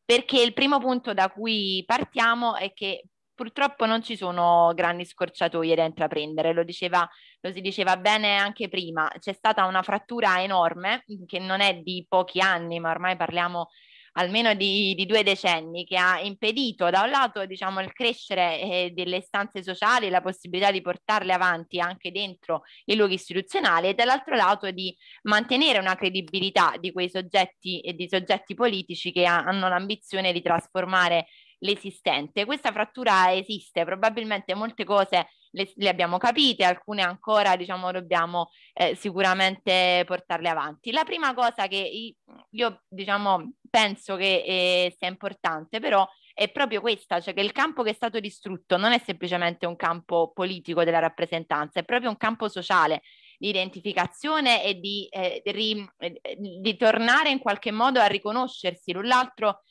Perché il primo punto da cui partiamo è che purtroppo non ci sono grandi scorciatoie da intraprendere, lo, diceva, lo si diceva bene anche prima, c'è stata una frattura enorme mhmm, che non è di pochi anni, ma ormai parliamo almeno di, di due decenni, che ha impedito da un lato diciamo, il crescere eh, delle stanze sociali, la possibilità di portarle avanti anche dentro i luoghi istituzionali e dall'altro lato di mantenere una credibilità di quei soggetti e di soggetti politici che ha, hanno l'ambizione di trasformare l'esistente. Questa frattura esiste, probabilmente molte cose le, le abbiamo capite, alcune ancora diciamo dobbiamo eh, sicuramente portarle avanti. La prima cosa che io diciamo penso che eh, sia importante però è proprio questa, cioè che il campo che è stato distrutto non è semplicemente un campo politico della rappresentanza, è proprio un campo sociale di identificazione e di, eh, ri, eh, di tornare in qualche modo a riconoscersi l'un l'altro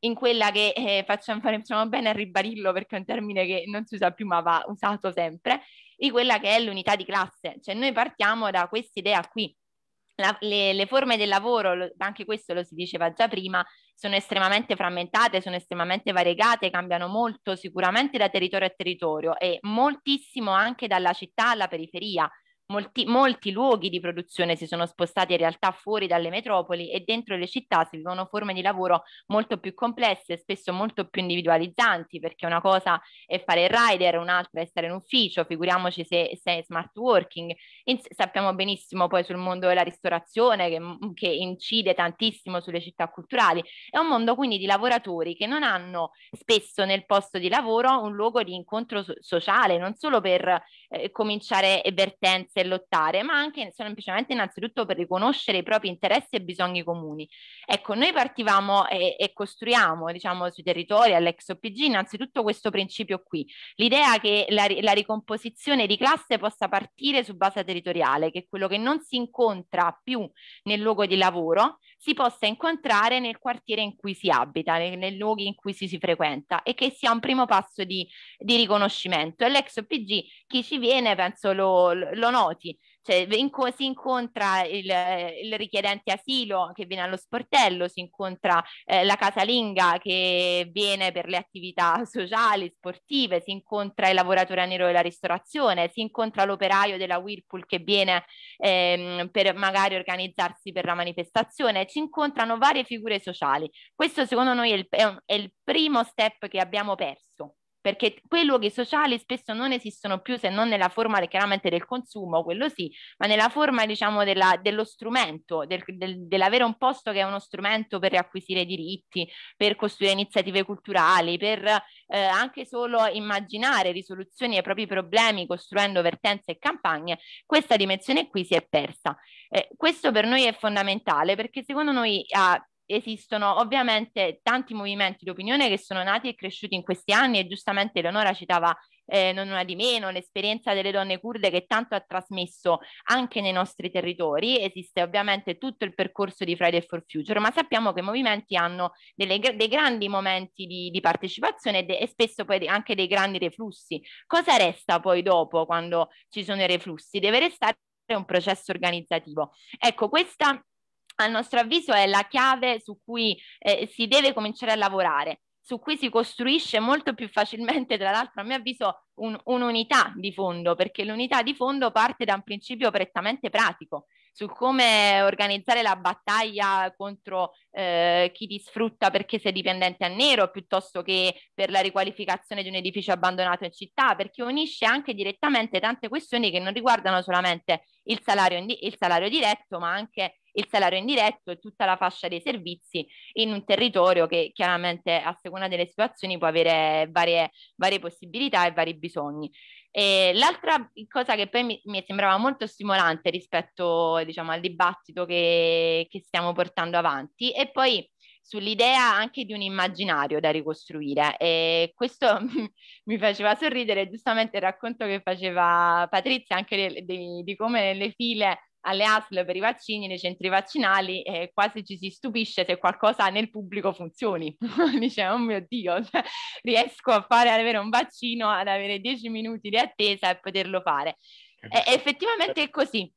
in quella che eh, facciamo, facciamo bene a ribadirlo perché è un termine che non si usa più ma va usato sempre, di quella che è l'unità di classe. Cioè noi partiamo da questa idea qui. La, le, le, forme del lavoro, lo, anche questo lo si diceva già prima, sono estremamente frammentate, sono estremamente variegate, cambiano molto sicuramente da territorio a territorio e moltissimo anche dalla città alla periferia. Molti, molti luoghi di produzione si sono spostati in realtà fuori dalle metropoli e dentro le città si vivono forme di lavoro molto più complesse, spesso molto più individualizzanti, perché una cosa è fare il rider, un'altra è stare in ufficio, figuriamoci se, se è smart working. In, sappiamo benissimo poi sul mondo della ristorazione che, mm, che incide tantissimo sulle città culturali. È un mondo quindi di lavoratori che non hanno spesso nel posto di lavoro un luogo di incontro sociale, non solo per eh, cominciare vertenze e lottare, ma anche semplicemente innanzitutto per riconoscere i propri interessi e bisogni comuni. Ecco, noi partivamo e, e costruiamo, diciamo, sui territori, all'ex OPG, innanzitutto questo principio qui, l'idea che la, la ricomposizione di classe possa partire su base territoriale, che quello che non si incontra più nel luogo di lavoro si possa incontrare nel quartiere in cui si abita, nei, nei luoghi in cui si, si frequenta e che sia un primo passo di, di riconoscimento. E l'ex OPG, chi ci viene penso lo, lo noti, cioè inco- si incontra il, il, richiedente asilo che viene allo sportello, si incontra eh, la casalinga che viene per le attività sociali, sportive, si incontra il lavoratore a nero della ristorazione, si incontra l'operaio della Whirlpool che viene ehm, per magari organizzarsi per la manifestazione, ci incontrano varie figure sociali. Questo secondo noi è il, è un, è il primo step che abbiamo perso perché quei luoghi sociali spesso non esistono più se non nella forma chiaramente del consumo, quello sì, ma nella forma diciamo della, dello strumento, del, del, dell'avere un posto che è uno strumento per riacquisire diritti, per costruire iniziative culturali, per eh, anche solo immaginare risoluzioni ai propri problemi costruendo vertenze e campagne, questa dimensione qui si è persa. Eh, questo per noi è fondamentale perché secondo noi ha ah, esistono ovviamente tanti movimenti d'opinione che sono nati e cresciuti in questi anni e giustamente Eleonora citava eh, non una di meno l'esperienza delle donne kurde che tanto ha trasmesso anche nei nostri territori, esiste ovviamente tutto il percorso di Friday for Future, ma sappiamo che i movimenti hanno delle, dei grandi momenti di, di partecipazione e, de, e, spesso poi anche dei grandi reflussi. Cosa resta poi dopo quando ci sono i reflussi? Deve restare un processo organizzativo. Ecco, questa a nostro avviso è la chiave su cui eh, si deve cominciare a lavorare, su cui si costruisce molto più facilmente, tra l'altro a mio avviso, un, un'unità di fondo, perché l'unità di fondo parte da un principio prettamente pratico, su come organizzare la battaglia contro eh, chi ti sfrutta perché sei dipendente a nero, piuttosto che per la riqualificazione di un edificio abbandonato in città, perché unisce anche direttamente tante questioni che non riguardano solamente il salario, indi- il salario diretto, ma anche il salario indiretto e tutta la fascia dei servizi in un territorio che chiaramente a seconda delle situazioni può avere varie, varie possibilità e vari bisogni. E l'altra cosa che poi mi, mi, sembrava molto stimolante rispetto diciamo, al dibattito che, che stiamo portando avanti è poi sull'idea anche di un immaginario da ricostruire e questo mi faceva sorridere giustamente il racconto che faceva Patrizia anche di, di, di come nelle file alle ASL per i vaccini, nei centri vaccinali, eh, quasi ci si stupisce se qualcosa nel pubblico funzioni. Dice, oh mio Dio, riesco a fare ad avere un vaccino, ad avere 10 minuti di attesa e poterlo fare. Eh, effettivamente è così.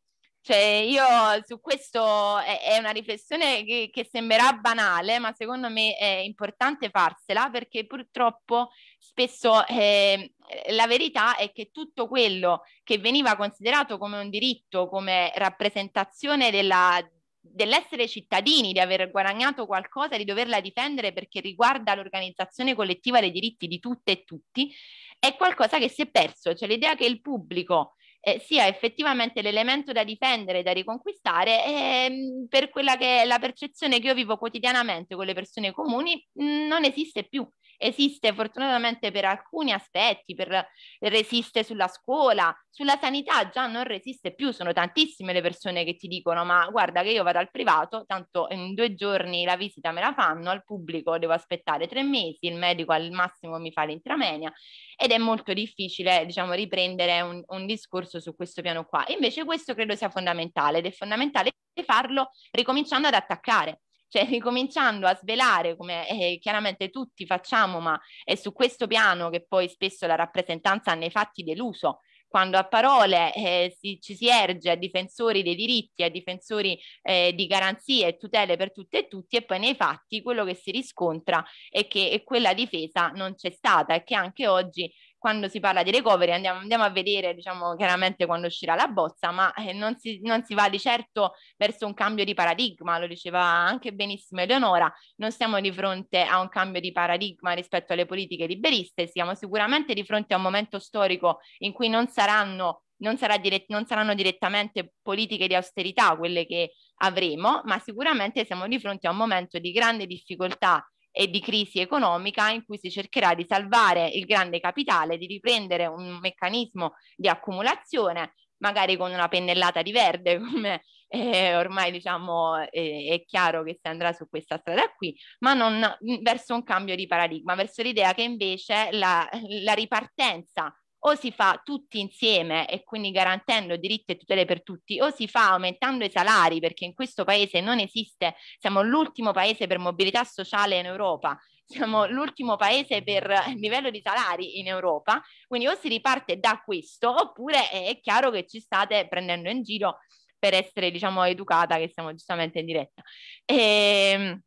Cioè, io su questo è, è una riflessione che, che, sembrerà banale, ma secondo me è importante farsela perché purtroppo spesso eh, la verità è che tutto quello che veniva considerato come un diritto, come rappresentazione della, dell'essere cittadini, di aver guadagnato qualcosa, di doverla difendere perché riguarda l'organizzazione collettiva dei diritti di tutte e tutti, è qualcosa che si è perso, cioè l'idea che il pubblico eh, sia effettivamente l'elemento da difendere, da riconquistare e ehm, per quella che è la percezione che io vivo quotidianamente con le persone comuni mh, mm, non esiste più esiste fortunatamente per alcuni aspetti, per, resiste sulla scuola, sulla sanità già non resiste più, sono tantissime le persone che ti dicono ma guarda che io vado al privato, tanto in due giorni la visita me la fanno, al pubblico devo aspettare tre mesi, il medico al massimo mi fa l'intramenia ed è molto difficile diciamo riprendere un, un discorso su questo piano qua. Invece questo credo sia fondamentale ed è fondamentale farlo ricominciando ad attaccare cioè ricominciando a svelare come eh, chiaramente tutti facciamo, ma è su questo piano che poi spesso la rappresentanza ha nei fatti deluso, quando a parole eh, si, ci si erge a difensori dei diritti, a difensori eh, di garanzie e tutele per tutte e tutti e poi nei fatti quello che si riscontra è che quella difesa non c'è stata e che anche oggi quando si parla di recovery andiamo, andiamo a vedere diciamo, chiaramente quando uscirà la bozza, ma eh, non, si, non, si, va di certo verso un cambio di paradigma, lo diceva anche benissimo Eleonora, non siamo di fronte a un cambio di paradigma rispetto alle politiche liberiste, siamo sicuramente di fronte a un momento storico in cui non saranno non, sarà dirett- non, saranno direttamente politiche di austerità quelle che avremo, ma sicuramente siamo di fronte a un momento di grande difficoltà e di crisi economica in cui si cercherà di salvare il grande capitale, di riprendere un meccanismo di accumulazione, magari con una pennellata di verde, come eh, ormai diciamo eh, è chiaro che si andrà su questa strada qui, ma non verso un cambio di paradigma, verso l'idea che invece la, la ripartenza o si fa tutti insieme e quindi garantendo diritti e tutele per tutti, o si fa aumentando i salari, perché in questo paese non esiste, siamo l'ultimo paese per mobilità sociale in Europa, siamo l'ultimo paese per livello di salari in Europa, quindi o si riparte da questo, oppure è chiaro che ci state prendendo in giro per essere, diciamo, educata che siamo giustamente in diretta. E, ehm,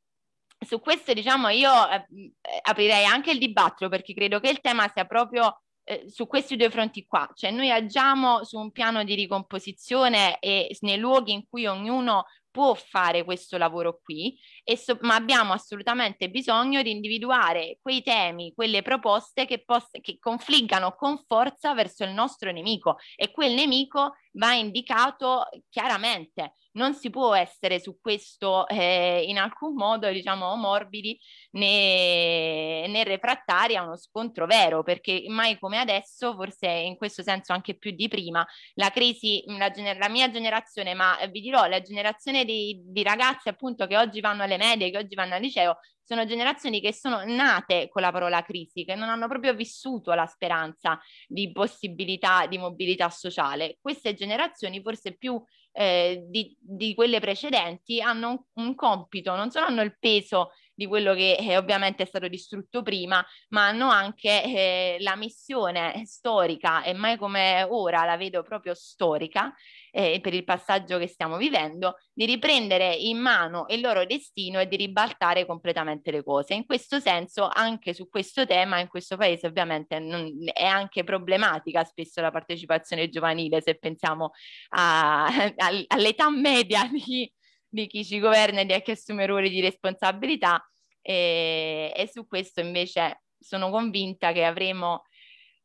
su questo, diciamo, io eh, aprirei anche il dibattito perché credo che il tema sia proprio eh, su questi due fronti qua, cioè noi agiamo su un piano di ricomposizione e nei luoghi in cui ognuno può fare questo lavoro qui so- ma abbiamo assolutamente bisogno di individuare quei temi, quelle proposte che, post- che confliggano con forza verso il nostro nemico e quel nemico va indicato chiaramente. Non si può essere su questo eh, in alcun modo, diciamo, morbidi né, né refrattari a uno scontro vero, perché mai come adesso, forse in questo senso anche più di prima, la crisi, la, gener- la mia generazione, ma eh, vi dirò, la generazione di, di ragazzi appunto che oggi vanno alle medie che oggi vanno al liceo sono generazioni che sono nate con la parola crisi, che non hanno proprio vissuto la speranza di possibilità di mobilità sociale. Queste generazioni forse più eh, di, di, quelle precedenti hanno un, un compito, non solo hanno il peso di quello che eh, ovviamente è stato distrutto prima, ma hanno anche eh, la missione storica e mai come ora la vedo proprio storica eh, per il passaggio che stiamo vivendo, di riprendere in mano il loro destino e di ribaltare completamente le cose. In questo senso anche su questo tema in questo paese ovviamente non, è anche problematica spesso la partecipazione giovanile se pensiamo a, a, all'età media di di chi ci governa e di chi assume ruoli di responsabilità e, e su questo invece sono convinta che avremo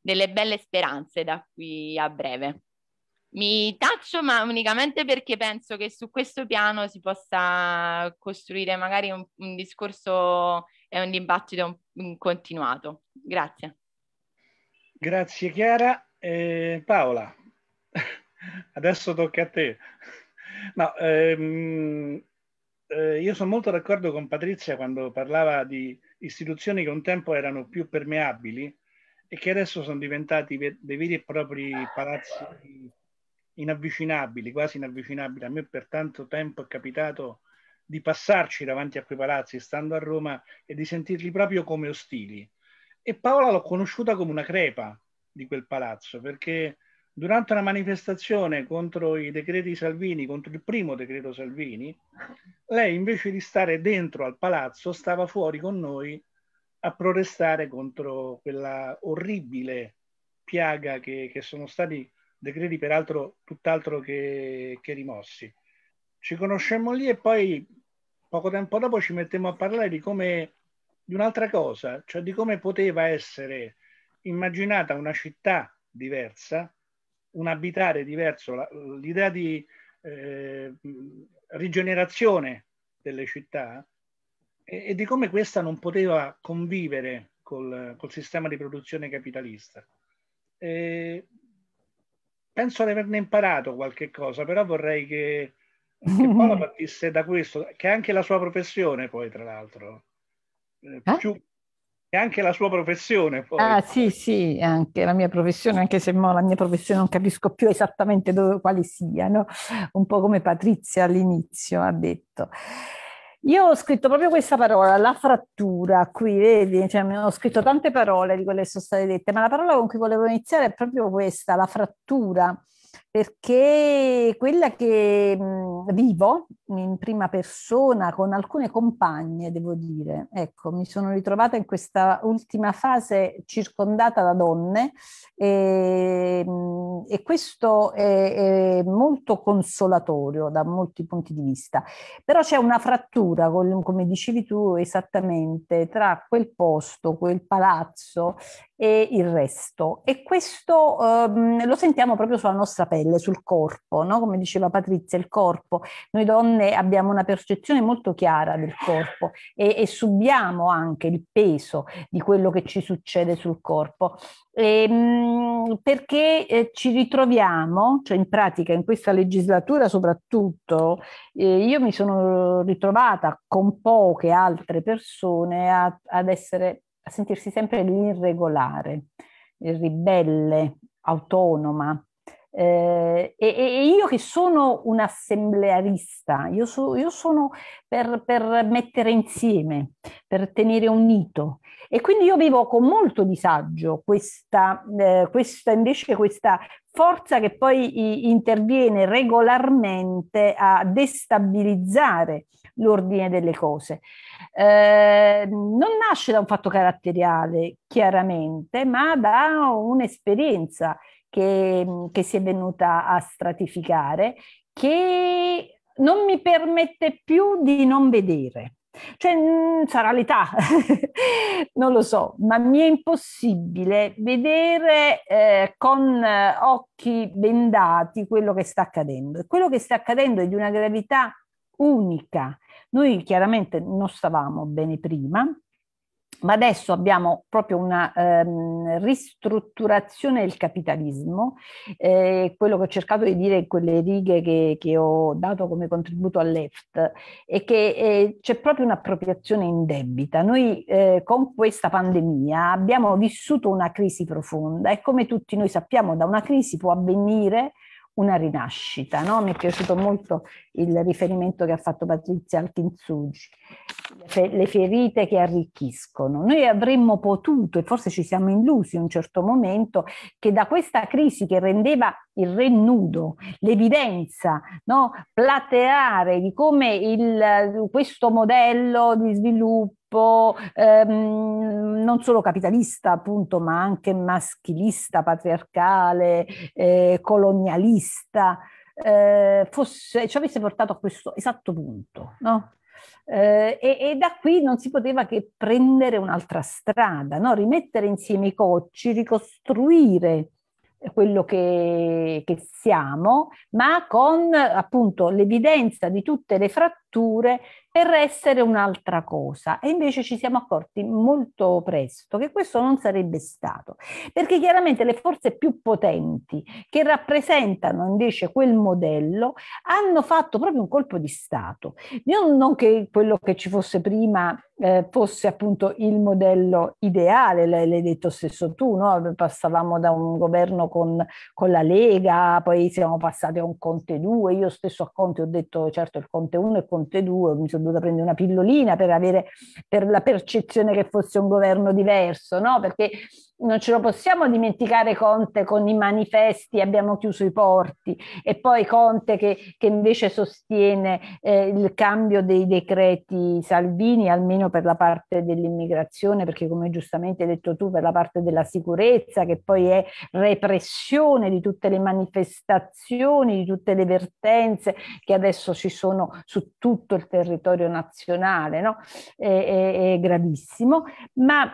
delle belle speranze da qui a breve. Mi taccio, ma unicamente perché penso che su questo piano si possa costruire magari un, un discorso e un dibattito continuato. Grazie. Grazie Chiara. Eh, Paola, adesso tocca a te. No, ehm, eh, io sono molto d'accordo con Patrizia quando parlava di istituzioni che un tempo erano più permeabili e che adesso sono diventati dei veri e propri palazzi inavvicinabili, quasi inavvicinabili. A me per tanto tempo è capitato di passarci davanti a quei palazzi, stando a Roma, e di sentirli proprio come ostili. E Paola l'ho conosciuta come una crepa di quel palazzo, perché durante una manifestazione contro i decreti Salvini, contro il primo decreto Salvini, lei invece di stare dentro al palazzo stava fuori con noi a protestare contro quella orribile piaga che, che sono stati decreti peraltro tutt'altro che, che rimossi. Ci conoscemmo lì e poi poco tempo dopo ci mettemmo a parlare di come di un'altra cosa, cioè di come poteva essere immaginata una città diversa un abitare diverso, l'idea di eh, rigenerazione delle città e, e, di come questa non poteva convivere col, col sistema di produzione capitalista. E penso di averne imparato qualche cosa, però vorrei che, che Paola partisse da questo, che è anche la sua professione poi tra l'altro. Eh? eh? Più, e anche la sua professione. Poi. Ah sì, sì, anche la mia professione, anche se mo la mia professione non capisco più esattamente dove, quali siano, un po' come Patrizia all'inizio ha detto. Io ho scritto proprio questa parola, la frattura, qui vedi, cioè, ho scritto tante parole di quelle che sono state dette, ma la parola con cui volevo iniziare è proprio questa, la frattura perché quella che vivo in prima persona con alcune compagne, devo dire, ecco, mi sono ritrovata in questa ultima fase circondata da donne e, e questo è, è, molto consolatorio da molti punti di vista. Però c'è una frattura, come dicevi tu esattamente, tra quel posto, quel palazzo e il resto. E questo ehm, lo sentiamo proprio sulla nostra pelle, sul corpo, no? come diceva Patrizia, il corpo. Noi donne abbiamo una percezione molto chiara del corpo e, e subiamo anche il peso di quello che ci succede sul corpo. E, ehm, mh, perché eh, ci ritroviamo, cioè in pratica in questa legislatura soprattutto, eh, io mi sono ritrovata con poche altre persone a, ad essere a sentirsi sempre l'irregolare, il ribelle, autonoma. Eh, e, e, io che sono un assemblearista, io, so, io sono per, per, mettere insieme, per tenere unito. E quindi io vivo con molto disagio questa, eh, questa invece questa forza che poi interviene regolarmente a destabilizzare l'ordine delle cose. Eh, non nasce da un fatto caratteriale, chiaramente, ma da un'esperienza che, che si è venuta a stratificare, che non mi permette più di non vedere. Cioè, mh, mm, sarà l'età, non lo so, ma mi è impossibile vedere eh, con occhi bendati quello che sta accadendo. E quello che sta accadendo è di una gravità unica, noi chiaramente non stavamo bene prima, ma adesso abbiamo proprio una ehm, ristrutturazione del capitalismo, eh, quello che ho cercato di dire in quelle righe che, che ho dato come contributo al left, è che eh, c'è proprio un'appropriazione indebita. Noi eh, con questa pandemia abbiamo vissuto una crisi profonda e come tutti noi sappiamo da una crisi può avvenire una rinascita. No? Mi è piaciuto molto il riferimento che ha fatto Patrizia Alkinsugi, le ferite che arricchiscono. Noi avremmo potuto, e forse ci siamo illusi in un certo momento, che da questa crisi che rendeva il re nudo, l'evidenza no, plateare di come il, questo modello di sviluppo Ehm, non solo capitalista appunto, ma anche maschilista, patriarcale, eh, colonialista, eh, fosse, ci avesse portato a questo esatto punto, no? Eh, e, e, da qui non si poteva che prendere un'altra strada, no? rimettere insieme i cocci, ricostruire quello che, che, siamo, ma con appunto l'evidenza di tutte le fratture per essere un'altra cosa. E invece ci siamo accorti molto presto che questo non sarebbe stato, perché chiaramente le forze più potenti che rappresentano invece quel modello hanno fatto proprio un colpo di Stato. Non, che quello che ci fosse prima eh, fosse appunto il modello ideale, l'hai detto stesso tu, no? passavamo da un governo con, con, la Lega, poi siamo passati a un Conte 2, io stesso a Conte ho detto certo il Conte 1 e il Conte 2, mi sono dovuta prendere una pillolina per avere per la percezione che fosse un governo diverso, no? perché non ce lo possiamo dimenticare Conte con i manifesti abbiamo chiuso i porti e poi Conte che, che invece sostiene eh, il cambio dei decreti Salvini almeno bisogno per la parte dell'immigrazione, perché come giustamente hai detto tu, per la parte della sicurezza, che poi è repressione di tutte le manifestazioni, di tutte le vertenze che adesso ci sono su tutto il territorio nazionale, no? è, è, è gravissimo. Ma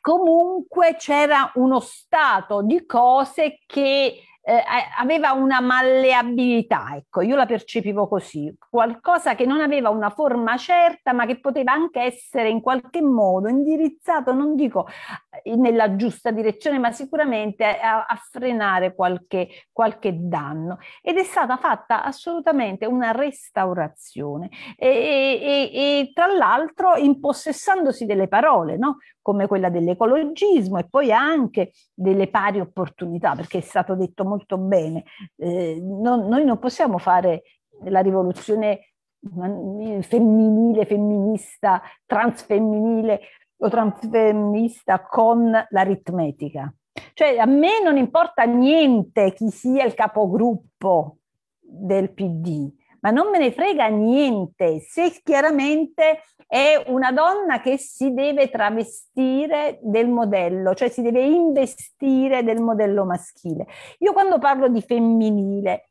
comunque c'era uno stato di cose che eh, aveva una malleabilità, ecco, io la percepivo così, qualcosa che non aveva una forma certa, ma che poteva anche essere in qualche modo indirizzato, non dico eh, nella giusta direzione, ma sicuramente a, a frenare qualche, qualche, danno. Ed è stata fatta assolutamente una restaurazione e, e, e, e tra l'altro impossessandosi delle parole, no? come quella dell'ecologismo e poi anche delle pari opportunità, perché è stato detto molto bene, eh, non, noi non possiamo fare la rivoluzione femminile, femminista, transfemminile o transfemminista con l'aritmetica. Cioè a me non importa niente chi sia il capogruppo del PD, ma non me ne frega niente se chiaramente è una donna che si deve travestire del modello, cioè si deve investire del modello maschile. Io quando parlo di femminile,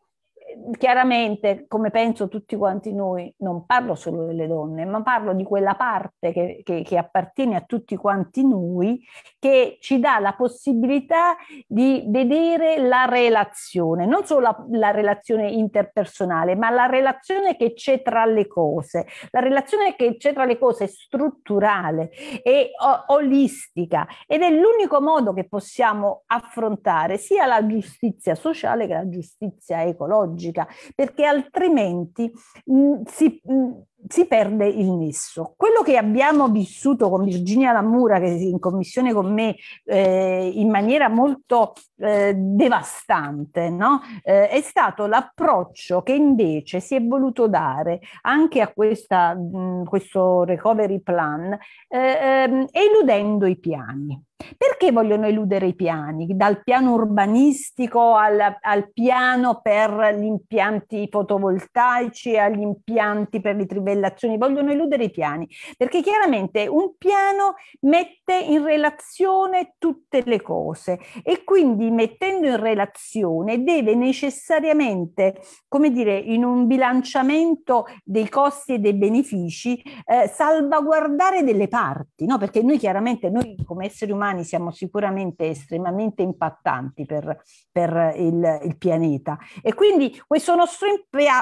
chiaramente, come penso tutti quanti noi, non parlo solo delle donne, ma parlo di quella parte che, che, che appartiene a tutti quanti noi, che ci dà la possibilità di vedere la relazione, non solo la, la relazione interpersonale, ma la relazione che c'è tra le cose. La relazione che c'è tra le cose è strutturale e olistica ed è l'unico modo che possiamo affrontare sia la giustizia sociale che la giustizia ecologica logica, perché altrimenti mh, si, mh, si perde il nesso. Quello che abbiamo vissuto con Virginia Lamura, che in commissione con me, eh, in maniera molto eh, devastante, no? eh, è stato l'approccio che invece si è voluto dare anche a questa, mh, questo recovery plan, eh, ehm, eludendo i piani. Perché vogliono eludere i piani? Dal piano urbanistico al, al piano per gli impianti fotovoltaici, agli impianti per i trivellazioni trivellazioni, vogliono eludere i piani, perché chiaramente un piano mette in relazione tutte le cose e quindi mettendo in relazione deve necessariamente, come dire, in un bilanciamento dei costi e dei benefici, eh, salvaguardare delle parti, no? perché noi chiaramente, noi come esseri umani siamo sicuramente estremamente impattanti per, per il, il pianeta e quindi questo nostro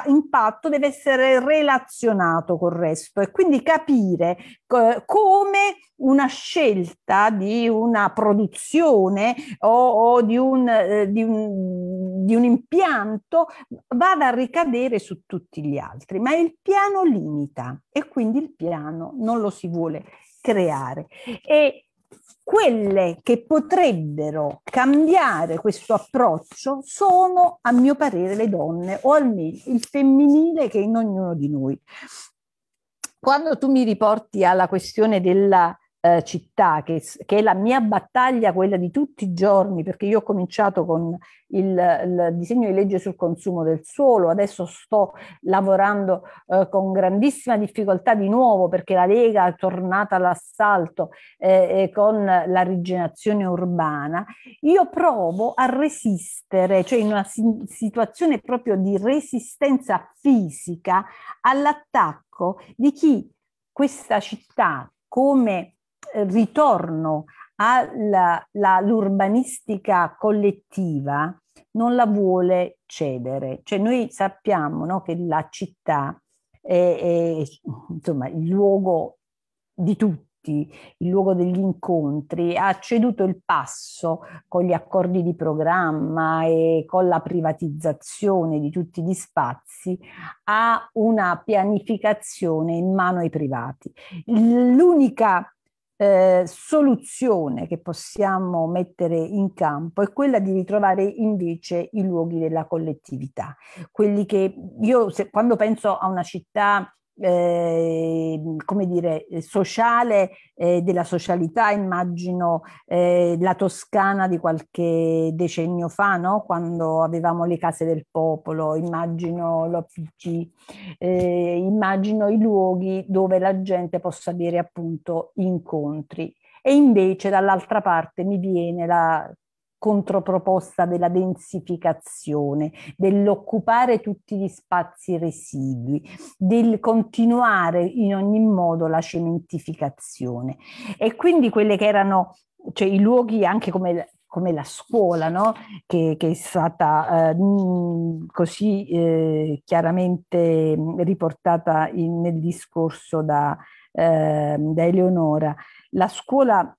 impatto deve essere relazionato relazionato col resto e quindi capire eh, come una scelta di una produzione o, o di, un, eh, di, un, di un impianto vada a ricadere su tutti gli altri, ma il piano limita e quindi il piano non lo si vuole creare. E quelle che potrebbero cambiare questo approccio sono, a mio parere, le donne o almeno il femminile che è in ognuno di noi. Quando tu mi riporti alla questione della eh, città, che, che, è la mia battaglia, quella di tutti i giorni, perché io ho cominciato con il, il disegno di legge sul consumo del suolo, adesso sto lavorando eh, con grandissima difficoltà di nuovo perché la Lega è tornata all'assalto eh, eh con la rigenerazione urbana, io provo a resistere, cioè in una si- situazione proprio di resistenza fisica all'attacco di chi questa città come ritorno all'urbanistica collettiva non la vuole cedere. Cioè noi sappiamo no, che la città è, è insomma, il luogo di tutti il luogo degli incontri, ha ceduto il passo con gli accordi di programma e con la privatizzazione di tutti gli spazi a una pianificazione in mano ai privati. L'unica eh, soluzione che possiamo mettere in campo è quella di ritrovare invece i luoghi della collettività. Quelli che io, se, quando penso a una città Ehm, come dire, sociale, eh, della socialità, immagino eh, la Toscana di qualche decennio fa, no? quando avevamo le case del popolo, immagino l'OPG, eh, immagino i luoghi dove la gente possa avere appunto incontri. E invece dall'altra parte mi viene la controproposta della densificazione, dell'occupare tutti gli spazi residui, del continuare in ogni modo la cementificazione. E quindi quelle che erano cioè, i luoghi anche come come la scuola, no? che, che, è stata eh, così eh, chiaramente riportata in, nel discorso da, eh, da Eleonora. La scuola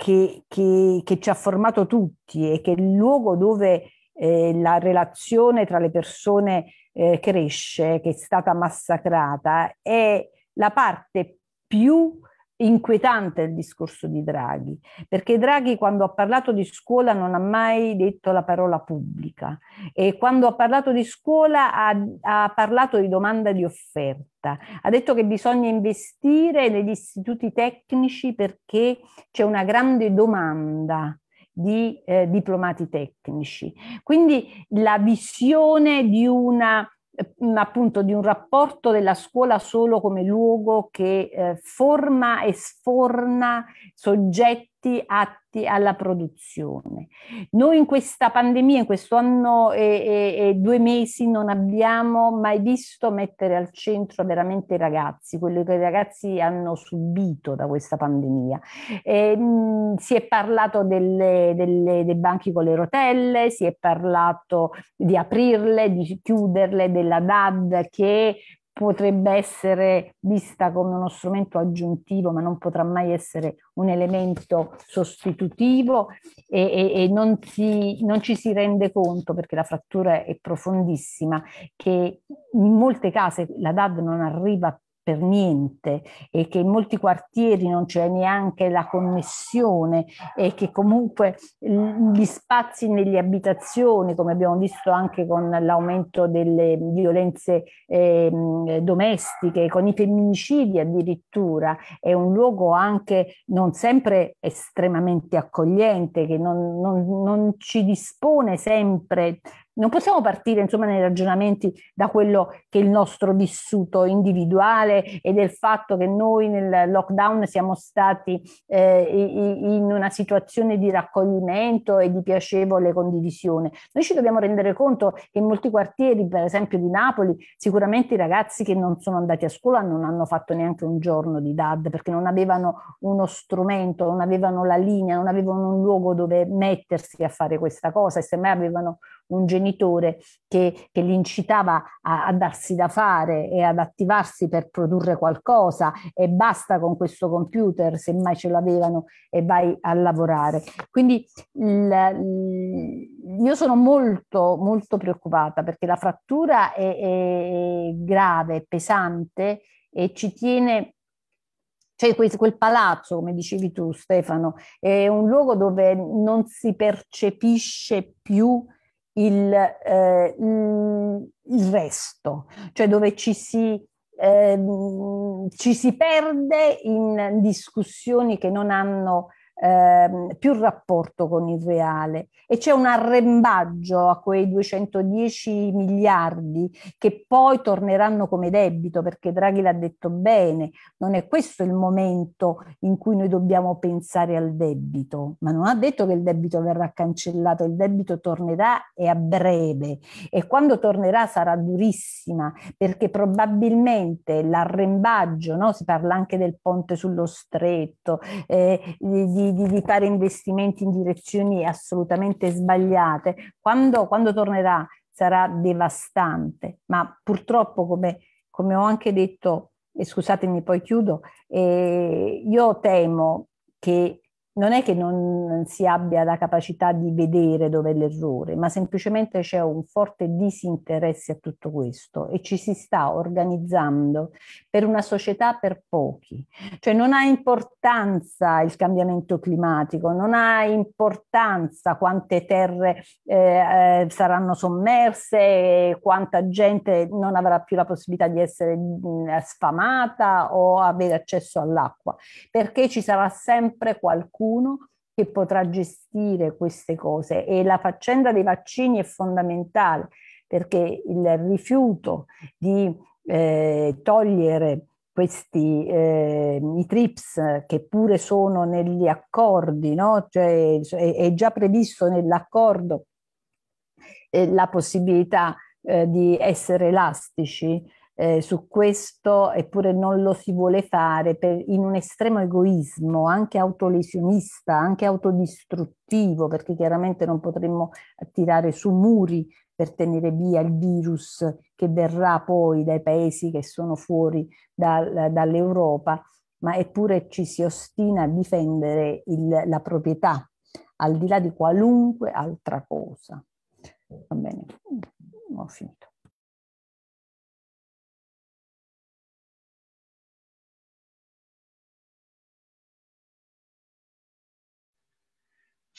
che, che, che, ci ha formato tutti e che è il luogo dove eh, la relazione tra le persone eh, cresce, che è stata massacrata, è la parte più inquietante il discorso di Draghi, perché Draghi quando ha parlato di scuola non ha mai detto la parola pubblica e quando ha parlato di scuola ha, ha parlato di domanda di offerta, ha detto che bisogna investire negli istituti tecnici perché c'è una grande domanda di eh, diplomati tecnici. Quindi la visione di una Mm, appunto di un rapporto della scuola solo come luogo che eh, forma e sforna soggetti tutti atti alla produzione. Noi in questa pandemia, in questo anno e, e, e, due mesi, non abbiamo mai visto mettere al centro veramente i ragazzi, quello che i ragazzi hanno subito da questa pandemia. E, ehm, mh, si è parlato delle, delle, dei banchi con le rotelle, si è parlato di aprirle, di chiuderle, della DAD che potrebbe essere vista come uno strumento aggiuntivo, ma non potrà mai essere un elemento sostitutivo e, e, e non, si, non, ci si rende conto, perché la frattura è profondissima, che in molte case la DAD non arriva per niente e che in molti quartieri non c'è neanche la connessione e che comunque gli spazi nelle abitazioni, come abbiamo visto anche con l'aumento delle violenze eh, domestiche, con i femminicidi addirittura, è un luogo anche non sempre estremamente accogliente, che non, non, non ci dispone sempre non possiamo partire insomma nei ragionamenti da quello che è il nostro vissuto individuale e del fatto che noi nel lockdown siamo stati eh, in una situazione di raccoglimento e di piacevole condivisione. Noi ci dobbiamo rendere conto che in molti quartieri, per esempio di Napoli, sicuramente i ragazzi che non sono andati a scuola non hanno fatto neanche un giorno di DAD perché non avevano uno strumento, non avevano la linea, non avevano un luogo dove mettersi a fare questa cosa e semmai avevano un genitore che, che li incitava a, a, darsi da fare e ad attivarsi per produrre qualcosa e basta con questo computer, semmai ce l'avevano e vai a lavorare. Quindi il, io sono molto, molto preoccupata perché la frattura è, è grave, pesante e ci tiene cioè quel, palazzo, come dicevi tu Stefano, è un luogo dove non si percepisce più il, eh, il resto, cioè dove ci si, eh, ci si perde in discussioni che non hanno ehm, più rapporto con il reale e c'è un arrembaggio a quei 210 miliardi che poi torneranno come debito perché Draghi l'ha detto bene, non è questo il momento in cui noi dobbiamo pensare al debito, ma non ha detto che il debito verrà cancellato, il debito tornerà e a breve e quando tornerà sarà durissima perché probabilmente l'arrembaggio, no? si parla anche del ponte sullo stretto, eh, di, di, di, fare investimenti in direzioni assolutamente sbagliate, quando, quando tornerà sarà devastante, ma purtroppo come, come ho anche detto, e scusatemi poi chiudo, eh, io temo che non è che non si abbia la capacità di vedere dove è l'errore, ma semplicemente c'è un forte disinteresse a tutto questo e ci si sta organizzando per una società per pochi. Cioè non ha importanza il cambiamento climatico, non ha importanza quante terre eh, eh saranno sommerse, quanta gente non avrà più la possibilità di essere sfamata o avere accesso all'acqua, perché ci sarà sempre qualcuno qualcuno che potrà gestire queste cose e la faccenda dei vaccini è fondamentale perché il rifiuto di eh, togliere questi eh, i TRIPS che pure sono negli accordi, no? cioè, è, è già previsto nell'accordo eh, la possibilità eh, di essere elastici, eh, su questo, eppure non lo si vuole fare per, in un estremo egoismo, anche autolesionista, anche autodistruttivo, perché chiaramente non potremmo tirare su muri per tenere via il virus che verrà poi dai paesi che sono fuori dal, dall'Europa, ma eppure ci si ostina a difendere il, la proprietà, al di là di qualunque altra cosa. Va bene, ho finito.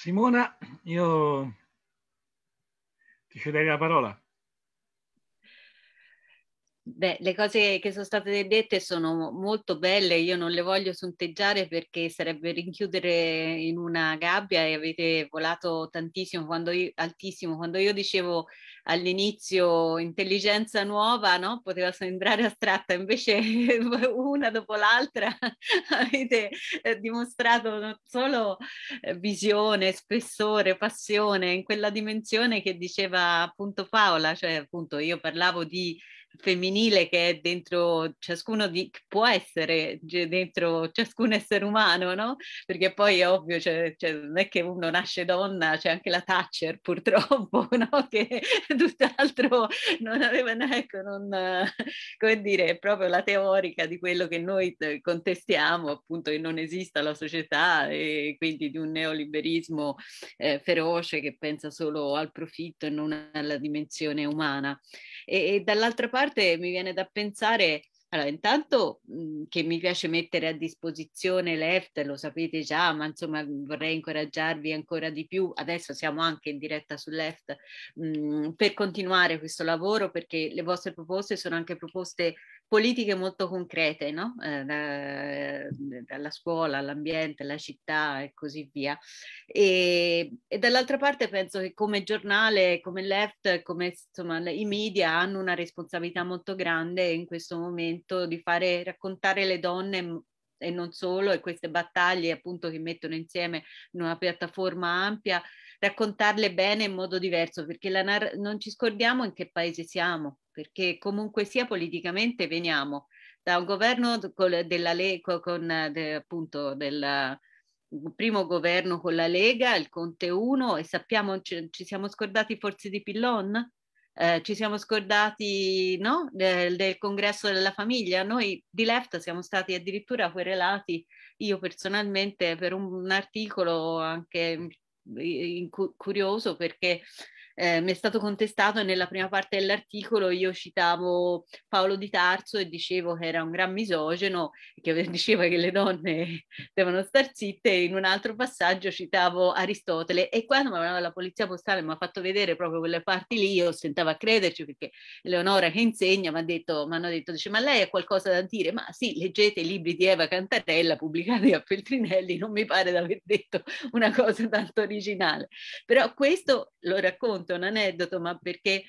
Simona, io ti cederei la parola. Beh, le cose che sono state dette sono molto belle, io non le voglio sunteggiare perché sarebbe rinchiudere in una gabbia e avete volato tantissimo, quando io, altissimo. Quando io dicevo all'inizio intelligenza nuova, no? poteva sembrare astratta, invece una dopo l'altra avete eh, dimostrato non solo eh, visione, spessore, passione in quella dimensione che diceva appunto Paola, cioè appunto io parlavo di femminile che è dentro ciascuno di può essere dentro ciascun essere umano, no? Perché poi è ovvio, cioè, cioè, non è che uno nasce donna, c'è anche la Thatcher purtroppo, no? Che tutt'altro non aveva, ecco, non, come dire, è proprio la teorica di quello che noi eh, contestiamo, appunto che non esista la società e quindi di un neoliberismo eh, feroce che pensa solo al profitto e non alla dimensione umana. E, e dall'altra parte mi viene da pensare, allora intanto mh, che mi piace mettere a disposizione l'EFT, lo sapete già, ma insomma vorrei incoraggiarvi ancora di più, adesso siamo anche in diretta sull'EFT, mh, per continuare questo lavoro perché le vostre proposte sono anche proposte politiche molto concrete, no? eh, da, eh, dalla scuola all'ambiente, alla città e così via. E, e dall'altra parte penso che come giornale, come left, come insomma, i media hanno una responsabilità molto grande in questo momento di fare raccontare le donne mm, e non solo, e queste battaglie appunto che mettono insieme in una piattaforma ampia, raccontarle bene in modo diverso, perché nar- non ci scordiamo in che paese siamo, perché comunque sia politicamente veniamo da un governo della Lega, con appunto del primo governo con la Lega, il Conte 1, e sappiamo, ci, ci siamo scordati forse di Pillon? Eh, ci siamo scordati no? del, del, congresso della famiglia, noi di Left siamo stati addirittura querelati, io personalmente per un, un articolo anche in, in, curioso perché eh, mi è stato contestato e nella prima parte dell'articolo io citavo Paolo di Tarso e dicevo che era un gran misogeno, che diceva che le donne devono star zitte, in un altro passaggio citavo Aristotele e quando mi aveva la polizia postale mi ha fatto vedere proprio quelle parti lì, io sentavo a crederci perché Leonora che insegna mi ha detto, mi hanno detto, dice ma lei ha qualcosa da dire? Ma sì, leggete i libri di Eva Cantatella pubblicati a Feltrinelli, non mi pare di aver detto una cosa tanto originale, però questo lo racconto solamente un aneddoto, ma perché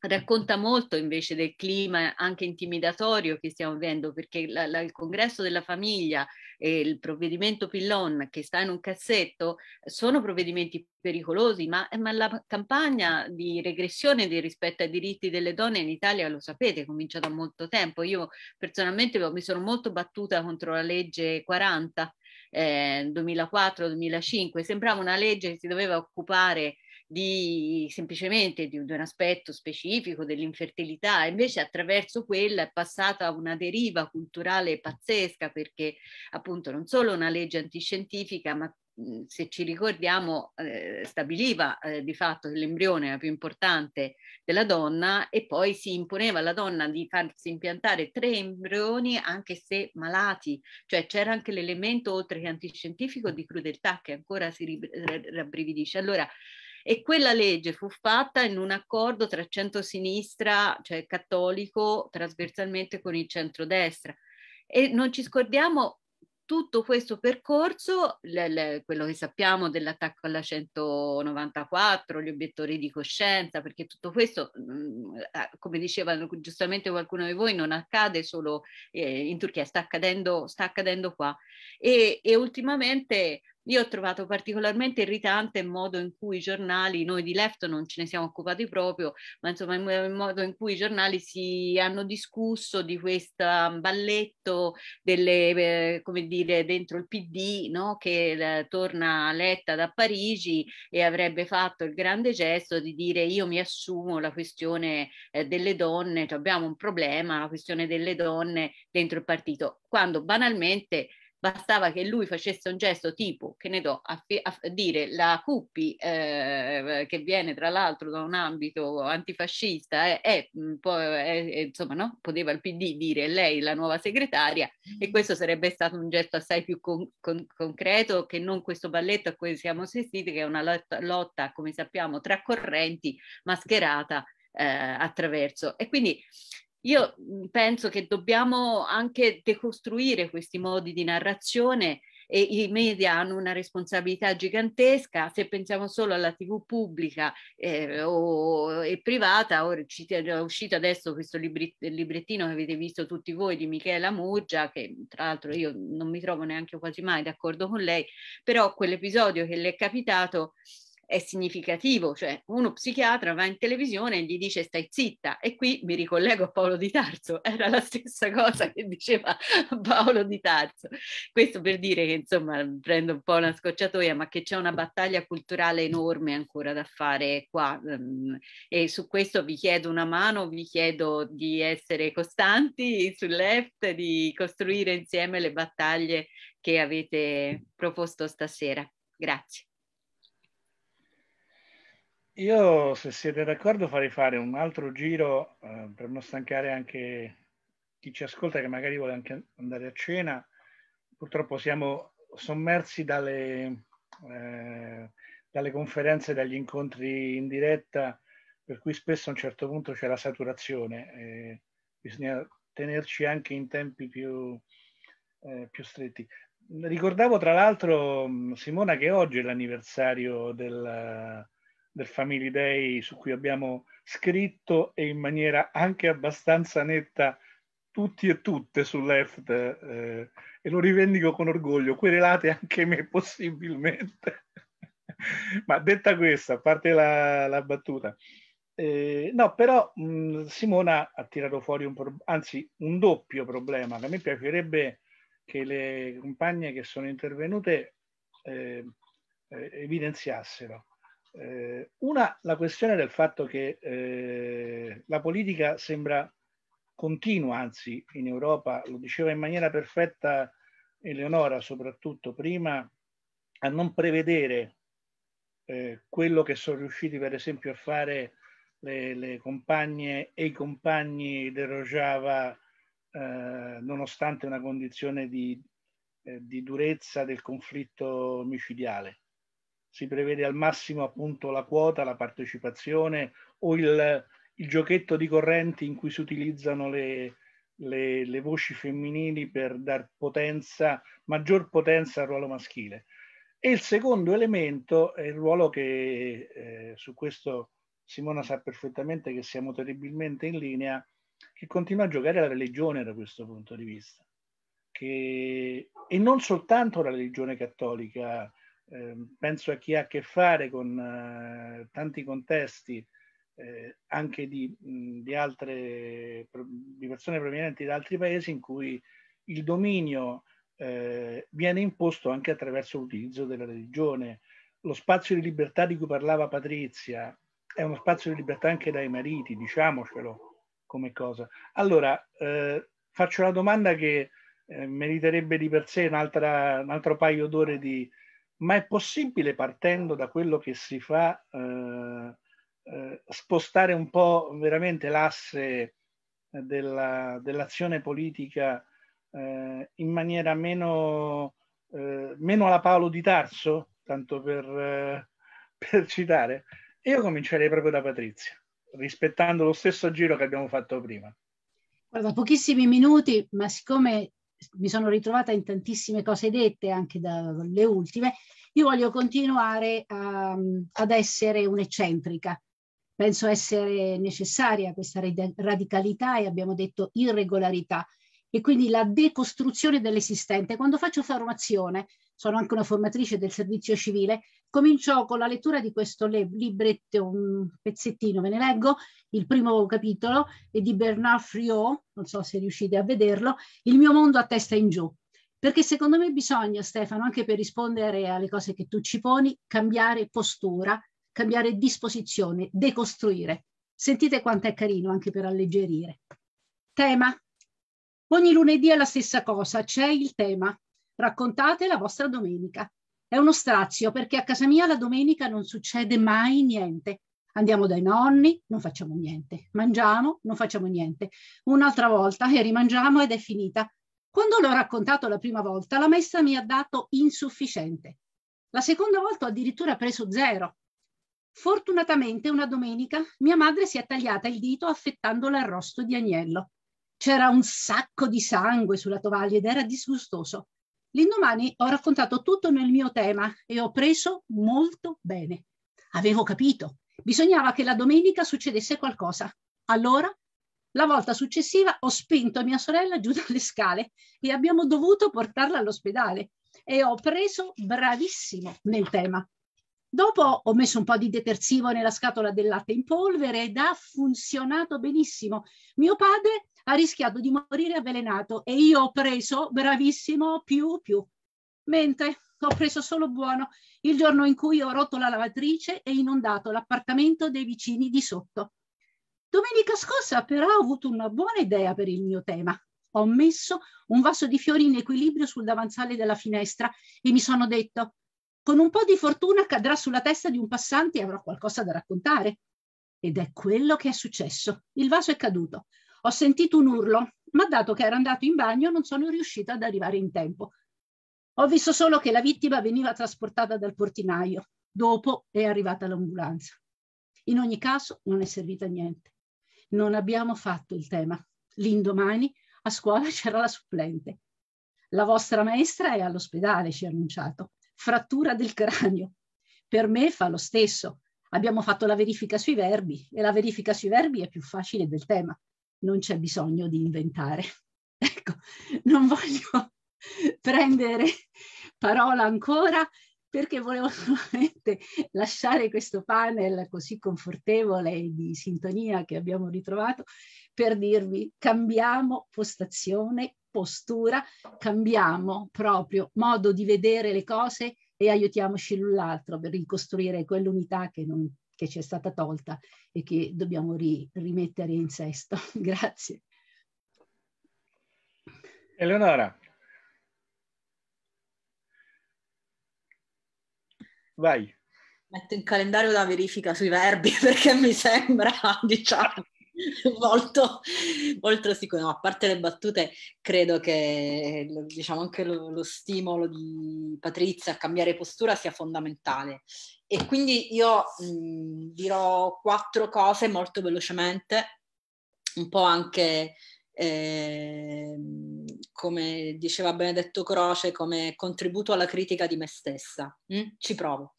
racconta molto invece del clima anche intimidatorio che stiamo vivendo perché la, la, il congresso della famiglia e il provvedimento Pillon che sta in un cassetto sono provvedimenti pericolosi ma, ma la campagna di regressione del rispetto ai diritti delle donne in Italia lo sapete comincia da molto tempo io personalmente mi sono molto battuta contro la legge 40 eh, 2004-2005 sembrava una legge che si doveva occupare di, semplicemente di, di un aspetto specifico dell'infertilità, invece attraverso quella è passata una deriva culturale pazzesca perché appunto non solo una legge antiscientifica ma mhmm, se ci ricordiamo, eh, stabiliva eh, di fatto che l'embrione era più importante della donna e poi si imponeva alla donna di farsi impiantare tre embrioni anche se malati, cioè c'era anche l'elemento oltre che antiscientifico di crudeltà che ancora si rabbrividisce. Allora, e quella legge fu fatta in un accordo tra centro-sinistra, cioè cattolico, trasversalmente con il centro-destra. E non ci scordiamo tutto questo percorso, le, le, quello che sappiamo dell'attacco alla 194, gli obiettori di coscienza, perché tutto questo, mm, come diceva giustamente qualcuno di voi, non accade solo eh, in Turchia, sta accadendo, sta accadendo qua. E, e ultimamente io ho trovato particolarmente irritante il modo in cui i giornali, noi di Left non ce ne siamo occupati proprio, ma insomma il modo in cui i giornali si hanno discusso di questo mm, balletto delle, eh, come dire, dentro il PD, no? che eh, torna letta da Parigi e avrebbe fatto il grande gesto di dire io mi assumo la questione eh, delle donne, cioè abbiamo un problema, la questione delle donne dentro il partito, quando banalmente bastava che lui facesse un gesto tipo, che ne do, a, a dire la Cuppi, eh, che viene tra l'altro da un ambito antifascista, eh, è, mm, eh, eh, insomma, no? poteva il PD dire lei la nuova segretaria e mm. questo sarebbe stato un gesto assai più con, con, concreto che non questo balletto a cui siamo assistiti, che è una lotta, lotta come sappiamo, tra correnti mascherata eh, attraverso. E quindi io mhmm, penso che dobbiamo anche decostruire questi modi di narrazione e i media hanno una responsabilità gigantesca, se pensiamo solo alla TV pubblica eh, o, e privata, ora è uscito adesso questo librettino che avete visto tutti voi di Michela Muggia, che tra l'altro io non mi trovo neanche quasi mai d'accordo con lei, però quell'episodio che le è capitato è significativo, cioè uno psichiatra va in televisione e gli dice stai zitta e qui mi ricollego a Paolo Di Tarso, era la stessa cosa che diceva Paolo Di Tarso. Questo per dire che insomma prendo un po' una scocciatoia, ma che c'è una battaglia culturale enorme ancora da fare qua ehm, e su questo vi chiedo una mano, vi chiedo di essere costanti sul left, di costruire insieme le battaglie che avete proposto stasera. Grazie. Io, se siete d'accordo, farei fare un altro giro eh, per non stancare anche chi ci ascolta, che magari vuole anche andare a cena. Purtroppo siamo sommersi dalle, eh, dalle conferenze, dagli incontri in diretta, per cui spesso a un certo punto c'è la saturazione. Eh, bisogna tenerci anche in tempi più, eh, più, stretti. Ricordavo tra l'altro, Simona, che oggi è l'anniversario del, del Family Day su cui abbiamo scritto e in maniera anche abbastanza netta tutti e tutte sul left eh, e lo rivendico con orgoglio, querelate anche me possibilmente. Ma detta questa, a parte la, la battuta, eh, no, però mh, Simona ha tirato fuori un, pro- anzi, un doppio problema che a me piacerebbe che le compagne che sono intervenute eh, eh evidenziassero. Eh, una, la questione del fatto che eh, la politica sembra continua, anzi in Europa, lo diceva in maniera perfetta Eleonora soprattutto prima, a non prevedere eh, quello che sono riusciti per esempio a fare le, le compagne e i compagni del Rojava eh, nonostante una condizione di, eh, di durezza del conflitto micidiale si prevede al massimo appunto la quota, la partecipazione o il, il giochetto di correnti in cui si utilizzano le, le, le, voci femminili per dar potenza, maggior potenza al ruolo maschile. E il secondo elemento è il ruolo che eh, su questo Simona sa perfettamente che siamo terribilmente in linea, che continua a giocare la religione da questo punto di vista. Che, e non soltanto la religione cattolica Ehm, penso a chi ha a che fare con eh, tanti contesti eh, anche di, di, altre di persone provenienti da altri paesi in cui il dominio eh, viene imposto anche attraverso l'utilizzo della religione. Lo spazio di libertà di cui parlava Patrizia è uno spazio di libertà anche dai mariti, diciamocelo come cosa. Allora, eh, faccio una domanda che eh, meriterebbe di per sé un, un altro paio d'ore di, ma è possibile partendo da quello che si fa eh, eh, spostare un po' veramente l'asse della, dell'azione politica eh, in maniera meno, eh, meno, alla Paolo di Tarso, tanto per, eh, per citare? Io comincerei proprio da Patrizia, rispettando lo stesso giro che abbiamo fatto prima. Guarda, pochissimi minuti, ma siccome mi sono ritrovata in tantissime cose dette, anche dalle ultime, io voglio continuare a, ehm, ad essere un'eccentrica. Penso essere necessaria questa radicalità e abbiamo detto irregolarità e quindi la decostruzione dell'esistente. Quando faccio formazione, sono anche una formatrice del servizio civile, comincio con la lettura di questo libretto, un pezzettino, ve ne leggo, il primo capitolo è di Bernard Friot, non so se riuscite a vederlo, Il mio mondo a testa in giù. Perché secondo me bisogna, Stefano, anche per rispondere alle cose che tu ci poni, cambiare postura, cambiare disposizione, decostruire. Sentite quanto è carino anche per alleggerire. Tema Ogni lunedì è la stessa cosa, c'è il tema. Raccontate la vostra domenica. È uno strazio perché a casa mia la domenica non succede mai niente. Andiamo dai nonni, non facciamo niente. Mangiamo, non facciamo niente. Un'altra volta e rimangiamo ed è finita. Quando l'ho raccontato la prima volta, la messa mi ha dato insufficiente. La seconda volta ho addirittura preso zero. Fortunatamente una domenica mia madre si è tagliata il dito affettando l'arrosto di agnello c'era un sacco di sangue sulla tovaglia ed era disgustoso. L'indomani ho raccontato tutto nel mio tema e ho preso molto bene. Avevo capito, bisognava che la domenica succedesse qualcosa. Allora, la volta successiva ho spinto mia sorella giù dalle scale e abbiamo dovuto portarla all'ospedale e ho preso bravissimo nel tema. Dopo ho messo un po' di detersivo nella scatola del latte in polvere ed ha funzionato benissimo. Mio padre ha rischiato di morire avvelenato e io ho preso bravissimo più più, mentre ho preso solo buono il giorno in cui ho rotto la lavatrice e inondato l'appartamento dei vicini di sotto. Domenica scorsa però ho avuto una buona idea per il mio tema. Ho messo un vaso di fiori in equilibrio sul davanzale della finestra e mi sono detto, con un po' di fortuna cadrà sulla testa di un passante e avrò qualcosa da raccontare. Ed è quello che è successo. Il vaso è caduto, ho sentito un urlo, ma dato che era andato in bagno non sono riuscita ad arrivare in tempo. Ho visto solo che la vittima veniva trasportata dal portinaio. Dopo è arrivata l'ambulanza. In ogni caso non è servita niente. Non abbiamo fatto il tema. L'indomani a scuola c'era la supplente. La vostra maestra è all'ospedale, ci ha annunciato. Frattura del cranio. Per me fa lo stesso. Abbiamo fatto la verifica sui verbi e la verifica sui verbi è più facile del tema non c'è bisogno di inventare. Ecco, non voglio prendere parola ancora perché volevo solamente lasciare questo panel così confortevole e di sintonia che abbiamo ritrovato per dirvi cambiamo postazione, postura, cambiamo proprio modo di vedere le cose e aiutiamoci l'un l'altro per ricostruire quell'unità che non che ci è stata tolta e che dobbiamo ri, rimettere in sesto. Grazie. Eleonora. Vai. Metto in calendario la verifica sui verbi perché mi sembra, diciamo, molto, molto sicuro. No, a parte le battute, credo che diciamo, anche lo, lo stimolo di Patrizia a cambiare postura sia fondamentale e quindi io mh, mhmm, dirò quattro cose molto velocemente, un po' anche eh, come diceva Benedetto Croce, come contributo alla critica di me stessa. Mm? Ci provo.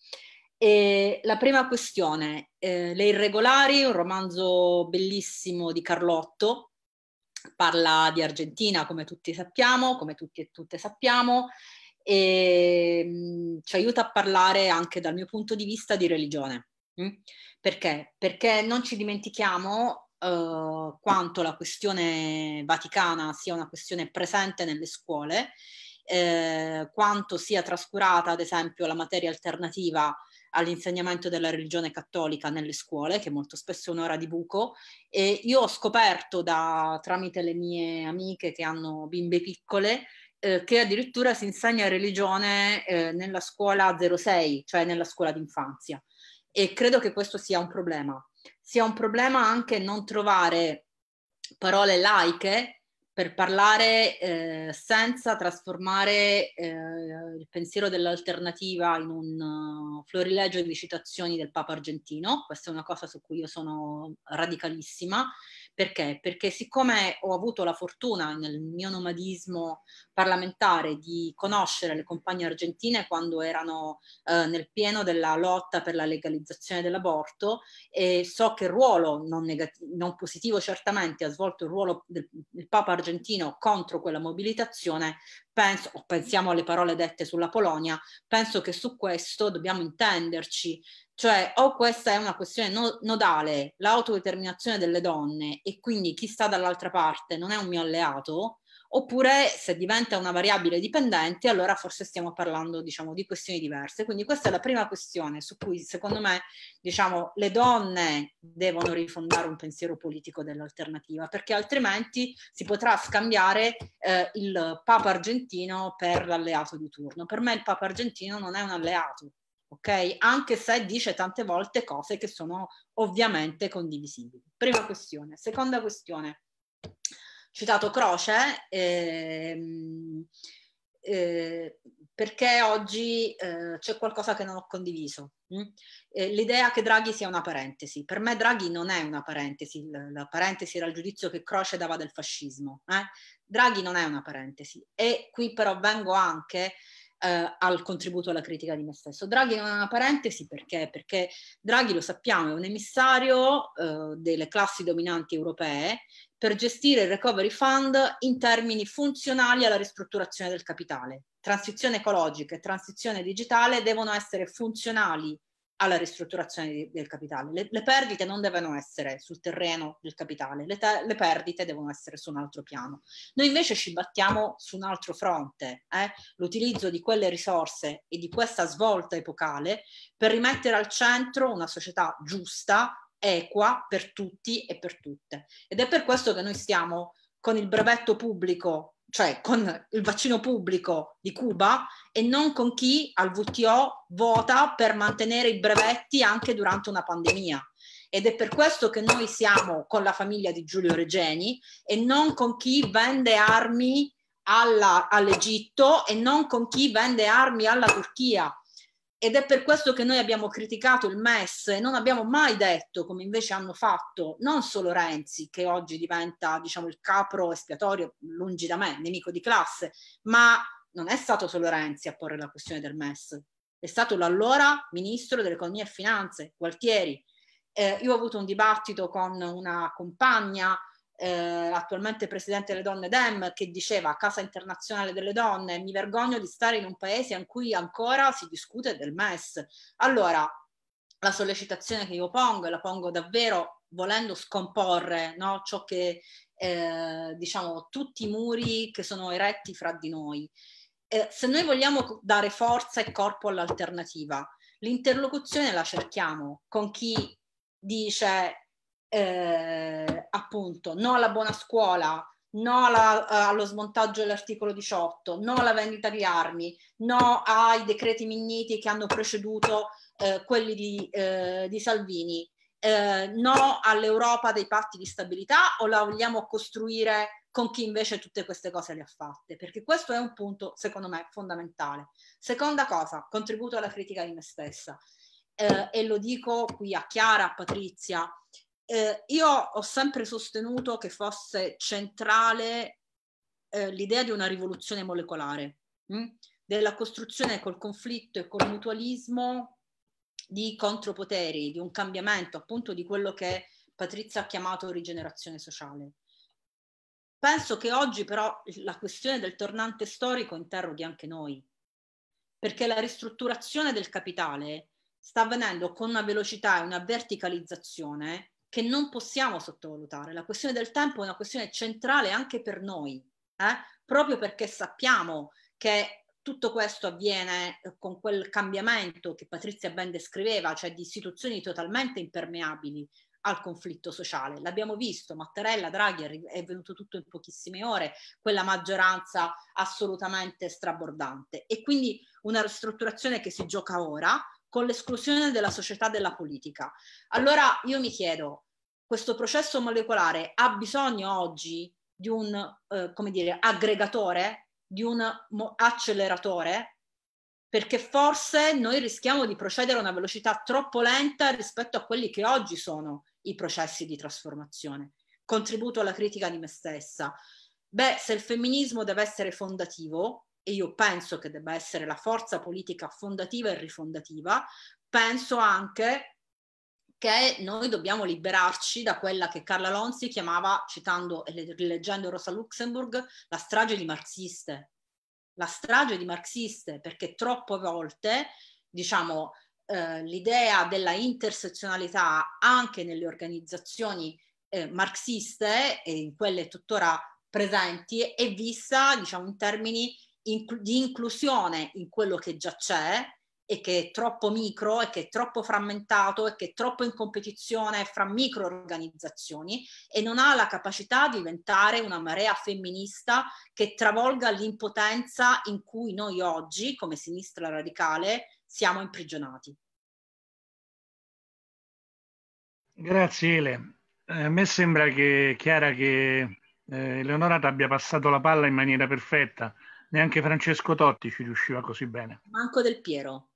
E la prima questione, eh, Le Irregolari, un romanzo bellissimo di Carlotto, parla di Argentina come tutti sappiamo, come tutti e tutte sappiamo, e mh, mm, ci aiuta a parlare anche dal mio punto di vista di religione. Mh? Mm? Perché? Perché non ci dimentichiamo Uh, quanto la questione vaticana sia una questione presente nelle scuole, eh, quanto sia trascurata ad esempio la materia alternativa all'insegnamento della religione cattolica nelle scuole, che molto spesso è un'ora di buco, e io ho scoperto da, tramite le mie amiche che hanno bimbe piccole eh, che addirittura si insegna religione eh, nella scuola 06, cioè nella scuola d'infanzia. E credo che questo sia un problema. Sia un problema anche non trovare parole laiche per parlare eh, senza trasformare eh, il pensiero dell'alternativa in un uh, florileggio di citazioni del Papa argentino. Questa è una cosa su cui io sono radicalissima perché? Perché siccome ho avuto la fortuna nel mio nomadismo parlamentare di conoscere le compagne argentine quando erano eh, nel pieno della lotta per la legalizzazione dell'aborto e so che ruolo non, negati- non positivo certamente ha svolto il ruolo del, del Papa argentino contro quella mobilitazione, penso, o pensiamo alle parole dette sulla Polonia, penso che su questo dobbiamo intenderci cioè, o questa è una questione no- nodale, l'autodeterminazione delle donne, e quindi chi sta dall'altra parte non è un mio alleato, oppure se diventa una variabile dipendente, allora forse stiamo parlando diciamo, di questioni diverse. Quindi questa è la prima questione su cui secondo me diciamo, le donne devono rifondare un pensiero politico dell'alternativa, perché altrimenti si potrà scambiare eh, il Papa argentino per l'alleato di turno. Per me il Papa argentino non è un alleato, ok? Anche se dice tante volte cose che sono ovviamente condivisibili. Prima questione. Seconda questione. Citato Croce, ehm, eh, perché oggi eh, c'è qualcosa che non ho condiviso. Hm? Eh, l'idea che Draghi sia una parentesi. Per me Draghi non è una parentesi, la, la parentesi era il giudizio che Croce dava del fascismo. Eh? Draghi non è una parentesi. E qui però vengo anche eh, al contributo alla critica di me stesso. Draghi è una parentesi perché? Perché Draghi, lo sappiamo, è un emissario eh, delle classi dominanti europee per gestire il recovery fund in termini funzionali alla ristrutturazione del capitale. Transizione ecologica e transizione digitale devono essere funzionali alla ristrutturazione di, del capitale. Le, le, perdite non devono essere sul terreno del capitale, le, te, le, perdite devono essere su un altro piano. Noi invece ci battiamo su un altro fronte, eh? l'utilizzo di quelle risorse e di questa svolta epocale per rimettere al centro una società giusta, equa per tutti e per tutte. Ed è per questo che noi stiamo con il brevetto pubblico cioè con il vaccino pubblico di Cuba e non con chi al WTO vota per mantenere i brevetti anche durante una pandemia. Ed è per questo che noi siamo con la famiglia di Giulio Regeni e non con chi vende armi alla, all'Egitto e non con chi vende armi alla Turchia. Ed è per questo che noi abbiamo criticato il MES e non abbiamo mai detto, come invece hanno fatto non solo Renzi, che oggi diventa diciamo, il capro espiatorio, lungi da me, nemico di classe, ma non è stato solo Renzi a porre la questione del MES, è stato l'allora ministro dell'economia e finanze, Gualtieri. Eh, io ho avuto un dibattito con una compagna eh, attualmente presidente delle donne DEM, che diceva a Casa Internazionale delle Donne mi vergogno di stare in un paese in cui ancora si discute del MES. Allora, la sollecitazione che io pongo, e la pongo davvero volendo scomporre no, ciò che, eh, diciamo, tutti i muri che sono eretti fra di noi. Eh, se noi vogliamo dare forza e corpo all'alternativa, l'interlocuzione la cerchiamo con chi dice eh, appunto no alla buona scuola, no alla, eh, allo smontaggio dell'articolo 18, no alla vendita di armi, no ai decreti Minniti che hanno preceduto eh, quelli di, eh, di Salvini, eh, no all'Europa dei patti di stabilità o la vogliamo costruire con chi invece tutte queste cose le ha fatte, perché questo è un punto secondo me fondamentale. Seconda cosa, contributo alla critica di me stessa. Eh, e lo dico qui a Chiara, a Patrizia, eh, io ho sempre sostenuto che fosse centrale eh, l'idea di una rivoluzione molecolare, mh? Mm? della costruzione col conflitto e col mutualismo di contropoteri, di un cambiamento appunto di quello che Patrizia ha chiamato rigenerazione sociale. Penso che oggi però la questione del tornante storico interroghi anche noi, perché la ristrutturazione del capitale sta avvenendo con una velocità e una verticalizzazione che non possiamo sottovalutare. La questione del tempo è una questione centrale anche per noi, eh? proprio perché sappiamo che tutto questo avviene eh, con quel cambiamento che Patrizia ben descriveva, cioè di istituzioni totalmente impermeabili al conflitto sociale. L'abbiamo visto, Mattarella, Draghi è venuto tutto in pochissime ore, quella maggioranza assolutamente strabordante e quindi una ristrutturazione che si gioca ora con l'esclusione della società della politica. Allora io mi chiedo, questo processo molecolare ha bisogno oggi di un, eh, come dire, aggregatore, di un acceleratore? Perché forse noi rischiamo di procedere a una velocità troppo lenta rispetto a quelli che oggi sono i processi di trasformazione. Contributo alla critica di me stessa. Beh, se il femminismo deve essere fondativo, e io penso che debba essere la forza politica fondativa e rifondativa, penso anche che noi dobbiamo liberarci da quella che Carla Lonzi chiamava, citando e leggendo Rosa Luxemburg, la strage di marxiste. La strage di marxiste, perché troppe volte, diciamo, eh, l'idea della intersezionalità anche nelle organizzazioni eh, marxiste e in quelle tuttora presenti è vista, diciamo, in termini inc- di inclusione in quello che già c'è e che è troppo micro e che è troppo frammentato e che è troppo in competizione fra micro organizzazioni e non ha la capacità di diventare una marea femminista che travolga l'impotenza in cui noi oggi, come sinistra radicale, siamo imprigionati. Grazie Ele. Eh, a me sembra che Chiara che eh, Eleonora abbia passato la palla in maniera perfetta. Neanche Francesco Totti ci riusciva così bene. Manco del Piero.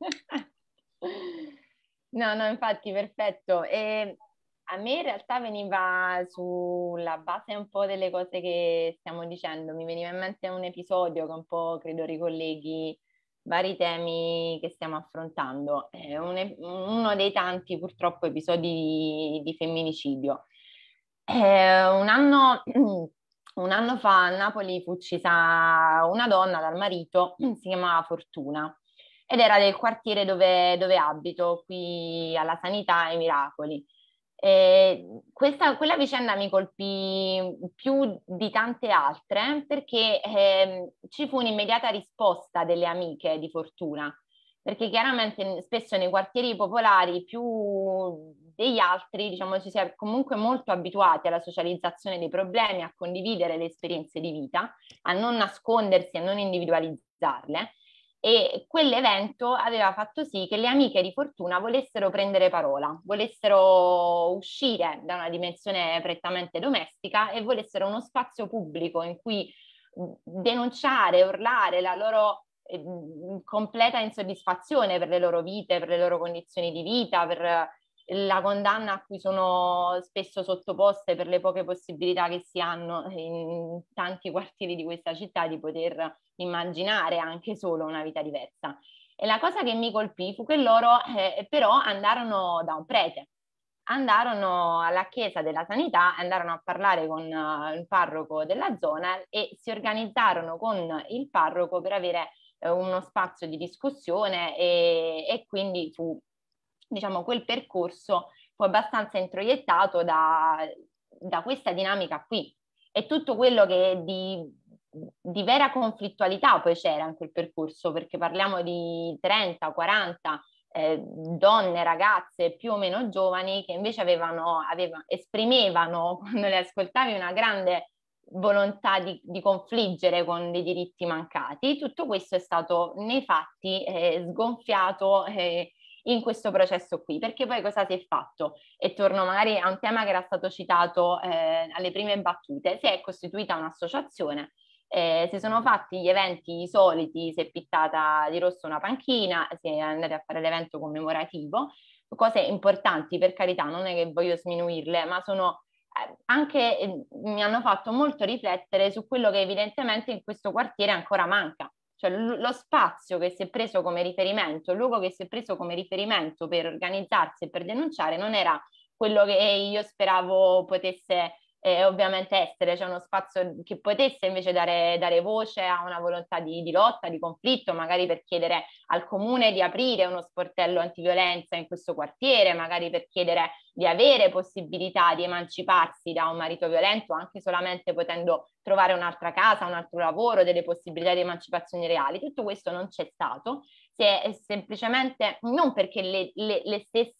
no, no, infatti, perfetto. E a me in realtà veniva sulla base un po' delle cose che stiamo dicendo, mi veniva in mente un episodio che un po' credo ricolleghi vari temi che stiamo affrontando, un, uno dei tanti purtroppo episodi di, di femminicidio. Eh, un anno un anno fa a Napoli fu uccisa una donna dal marito, si chiamava Fortuna, ed era del quartiere dove, dove abito, qui alla Sanità e Miracoli. Eh, questa, quella vicenda mi colpì più di tante altre perché eh, ci fu un'immediata risposta delle amiche di Fortuna perché chiaramente spesso nei quartieri popolari più degli altri diciamo, ci si è comunque molto abituati alla socializzazione dei problemi, a condividere le esperienze di vita, a non nascondersi, a non individualizzarle e quell'evento aveva fatto sì che le amiche di Fortuna volessero prendere parola, volessero uscire da una dimensione prettamente domestica e volessero uno spazio pubblico in cui mhmm, denunciare, urlare la loro Mhmm, completa insoddisfazione per le loro vite, per le loro condizioni di vita, per eh, la condanna a cui sono spesso sottoposte per le poche possibilità che si hanno in tanti quartieri di questa città di poter immaginare anche solo una vita diversa. E la cosa che mi colpì fu che loro eh, però andarono da un prete, andarono alla chiesa della sanità, andarono a parlare con uh, il parroco della zona e si organizzarono con il parroco per avere eh, uno spazio di discussione e, e quindi fu diciamo, quel percorso fu abbastanza introiettato da, da questa dinamica qui. E tutto quello che di, di vera conflittualità poi c'era in quel percorso, perché parliamo di 30, 40 eh, donne, ragazze più o meno giovani che invece avevano, aveva, esprimevano, quando le ascoltavi, una grande volontà di, di, confliggere con dei diritti mancati, tutto questo è stato nei fatti eh, sgonfiato eh, in questo processo qui, perché poi cosa si è fatto? E torno magari a un tema che era stato citato eh, alle prime battute, si è costituita un'associazione, eh, si sono fatti gli eventi soliti, si è pittata di rosso una panchina, si è andati a fare l'evento commemorativo, cose importanti per carità, non è che voglio sminuirle, ma sono anche eh, mi hanno fatto molto riflettere su quello che evidentemente in questo quartiere ancora manca. Cioè lo spazio che si è preso come riferimento, il luogo che si è preso come riferimento per organizzarsi e per denunciare non era quello che io speravo potesse eh, ovviamente essere, cioè uno spazio che potesse invece dare, dare voce a una volontà di, di, lotta, di conflitto, magari per chiedere al comune di aprire uno sportello antiviolenza in questo quartiere, magari per chiedere di avere possibilità di emanciparsi da un marito violento, anche solamente potendo trovare un'altra casa, un altro lavoro, delle possibilità di emancipazione reali. Tutto questo non c'è stato, se semplicemente non perché le, le, le stesse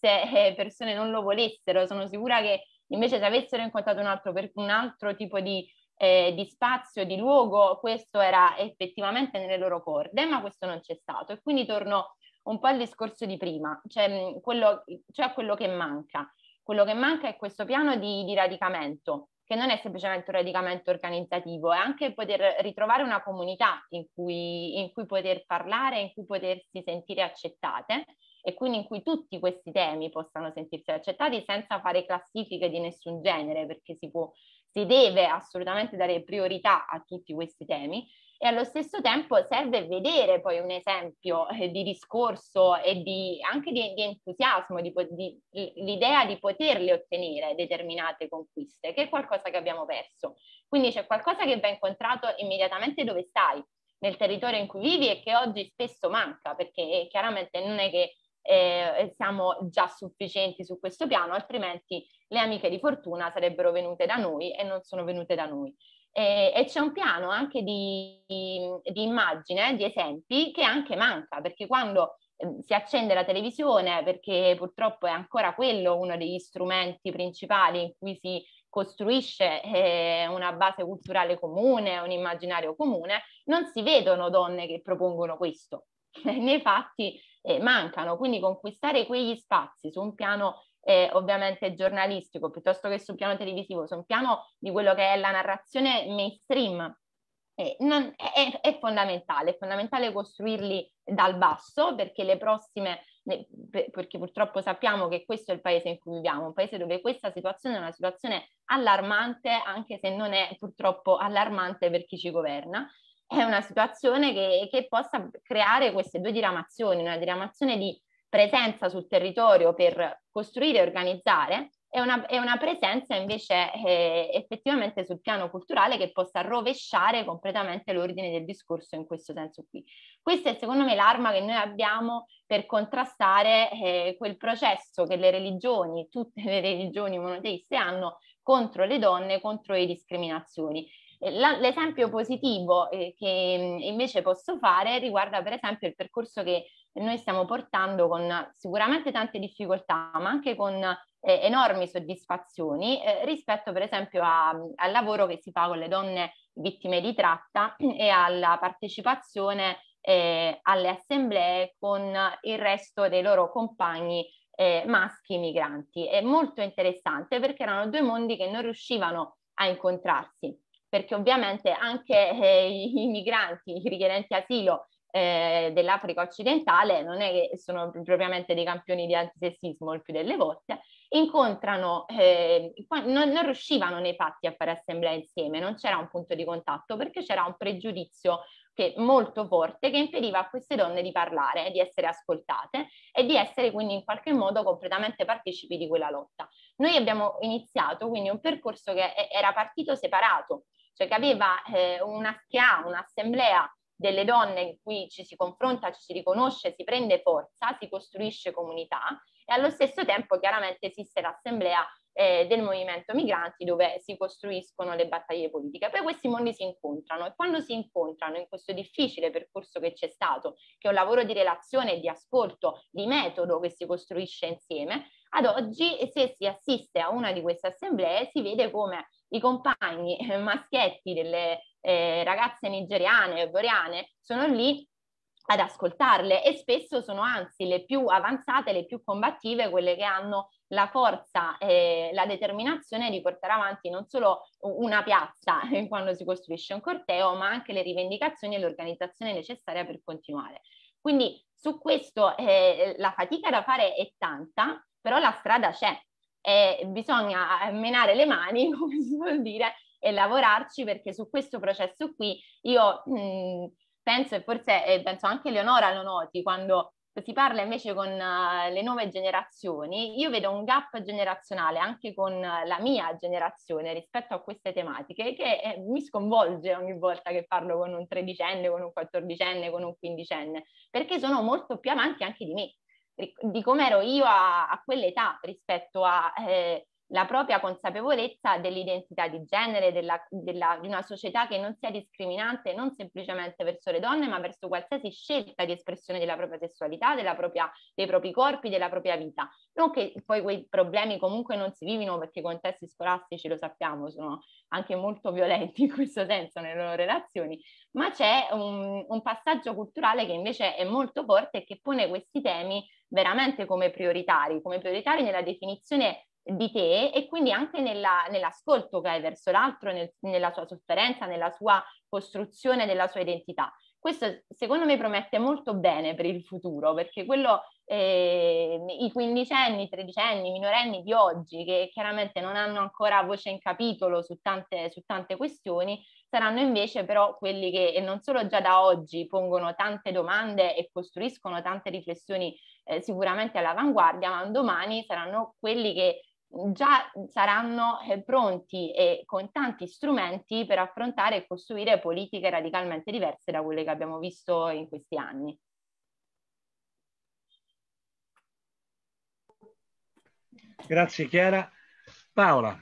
eh, persone non lo volessero, sono sicura che Invece se avessero incontrato un altro, per, un altro tipo di, eh, di spazio, di luogo, questo era effettivamente nelle loro corde, ma questo non c'è stato. E quindi torno un po' al discorso di prima, cioè quello, cioè quello che manca. Quello che manca è questo piano di, di radicamento, che non è semplicemente un radicamento organizzativo, è anche poter ritrovare una comunità in cui, in cui poter parlare, in cui potersi sentire accettate e quindi in cui tutti questi temi possano sentirsi accettati senza fare classifiche di nessun genere, perché si, può, si deve assolutamente dare priorità a tutti questi temi e allo stesso tempo serve vedere poi un esempio eh, di discorso e di, anche di, di entusiasmo, di, di, l'idea di poterle ottenere determinate conquiste, che è qualcosa che abbiamo perso. Quindi c'è qualcosa che va incontrato immediatamente dove stai, nel territorio in cui vivi e che oggi spesso manca, perché chiaramente non è che eh, siamo già sufficienti su questo piano, altrimenti le amiche di fortuna sarebbero venute da noi e non sono venute da noi. E, e c'è un piano anche di, di, di immagine, di esempi, che anche manca, perché quando eh, si accende la televisione perché purtroppo è ancora quello uno degli strumenti principali in cui si costruisce eh, una base culturale comune, un immaginario comune, non si vedono donne che propongono questo. Nei fatti eh, mancano, quindi conquistare quegli spazi su un piano eh, ovviamente giornalistico piuttosto che su un piano televisivo, su un piano di quello che è la narrazione mainstream. Eh, non, è, è, fondamentale, è fondamentale costruirli dal basso perché le prossime, perché purtroppo sappiamo che questo è il paese in cui viviamo, un paese dove questa situazione è una situazione allarmante, anche se non è purtroppo allarmante per chi ci governa è una situazione che, che possa creare queste due diramazioni, una diramazione di presenza sul territorio per costruire e organizzare e una, e una presenza invece eh, effettivamente sul piano culturale che possa rovesciare completamente l'ordine del discorso in questo senso qui. Questa è secondo me l'arma che noi abbiamo per contrastare eh, quel processo che le religioni, tutte le religioni monoteiste hanno contro le donne, contro le discriminazioni. Eh, l'esempio positivo eh, che mm, invece posso fare riguarda per esempio il percorso che noi stiamo portando con sicuramente tante difficoltà, ma anche con eh, enormi soddisfazioni eh, rispetto per esempio a, al lavoro che si fa con le donne vittime di tratta e alla partecipazione eh, alle assemblee con il resto dei loro compagni eh, maschi migranti. È molto interessante perché erano due mondi che non riuscivano a incontrarsi perché ovviamente anche eh, i migranti, i richiedenti asilo eh, dell'Africa occidentale, non è che sono propriamente dei campioni di antisessismo il più delle volte, incontrano, eh, non, non, riuscivano nei fatti a fare assemblea insieme, non c'era un punto di contatto perché c'era un pregiudizio che, molto forte che impediva a queste donne di parlare, di essere ascoltate e di essere quindi in qualche modo completamente partecipi di quella lotta. Noi abbiamo iniziato quindi un percorso che eh, era partito separato, cioè che aveva eh, una, che ha un'assemblea delle donne in cui ci si confronta, ci si riconosce, si prende forza, si costruisce comunità e allo stesso tempo chiaramente esiste l'assemblea eh, del movimento migranti dove si costruiscono le battaglie politiche. Poi questi mondi si incontrano e quando si incontrano in questo difficile percorso che c'è stato, che è un lavoro di relazione, di ascolto, di metodo che si costruisce insieme, ad oggi se si assiste a una di queste assemblee si vede come i compagni eh, maschietti delle eh, ragazze nigeriane e coreane sono lì ad ascoltarle e spesso sono anzi le più avanzate, le più combattive, quelle che hanno la forza e la determinazione di portare avanti non solo una piazza quando si costruisce un corteo, ma anche le rivendicazioni e l'organizzazione necessaria per continuare. Quindi su questo eh, la fatica da fare è tanta, però la strada c'è, e bisogna menare le mani, come si vuol dire, e lavorarci perché su questo processo qui io mh, mm, penso e forse e penso anche Leonora lo noti quando si parla invece con uh, le nuove generazioni, io vedo un gap generazionale anche con la mia generazione rispetto a queste tematiche che eh, mi sconvolge ogni volta che parlo con un tredicenne, con un quattordicenne, con un quindicenne, perché sono molto più avanti anche di me di come ero io a, a quell'età rispetto alla eh, propria consapevolezza dell'identità di genere, della, della, di una società che non sia discriminante non semplicemente verso le donne, ma verso qualsiasi scelta di espressione della propria sessualità, della propria, dei propri corpi, della propria vita. Non che poi quei problemi comunque non si vivino perché i contesti scolastici, lo sappiamo, sono anche molto violenti in questo senso nelle loro relazioni, ma c'è un, un passaggio culturale che invece è molto forte e che pone questi temi veramente come prioritari, come prioritari nella definizione di te e quindi anche nella, nell'ascolto che hai verso l'altro, nel, nella sua sofferenza, nella sua costruzione della sua identità. Questo secondo me promette molto bene per il futuro, perché quello, eh, i quindicenni, tredicenni, minorenni di oggi, che chiaramente non hanno ancora voce in capitolo su tante, su tante questioni, saranno invece però quelli che non solo già da oggi pongono tante domande e costruiscono tante riflessioni eh, sicuramente all'avanguardia, ma domani saranno quelli che già saranno eh, pronti e con tanti strumenti per affrontare e costruire politiche radicalmente diverse da quelle che abbiamo visto in questi anni. Grazie Chiara. Paola.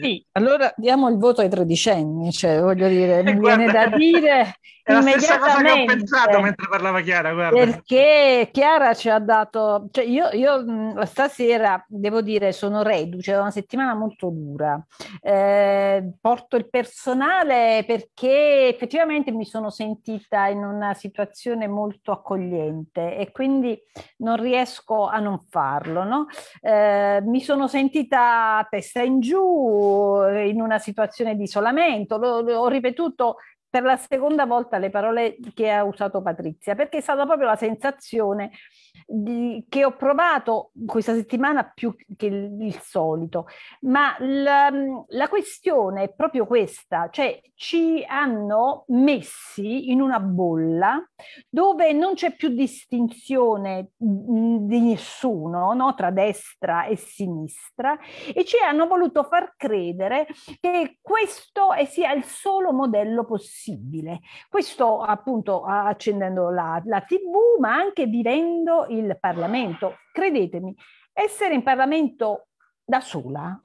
Sì, allora diamo il voto ai tredicenni, cioè voglio dire, eh, mi guarda, viene da dire è la stessa cosa che ho pensato mentre parlava Chiara, guarda. Perché Chiara ci ha dato, cioè io, io stasera devo dire sono reduce, è una settimana molto dura, eh, porto il personale perché effettivamente mi sono sentita in una situazione molto accogliente e quindi non riesco a non farlo, no? eh, mi sono sentita testa in giù, eh, in una situazione di isolamento. ho ripetuto per la seconda volta le parole che ha usato Patrizia, perché è stata proprio la sensazione di, che ho provato questa settimana più che il, il solito, ma la, la, questione è proprio questa, cioè ci hanno messi in una bolla dove non c'è più distinzione di nessuno no? tra destra e sinistra e ci hanno voluto far credere che questo sia il solo modello possibile. Questo appunto accendendo la, la tv ma anche vivendo il Parlamento. Credetemi, essere in Parlamento da sola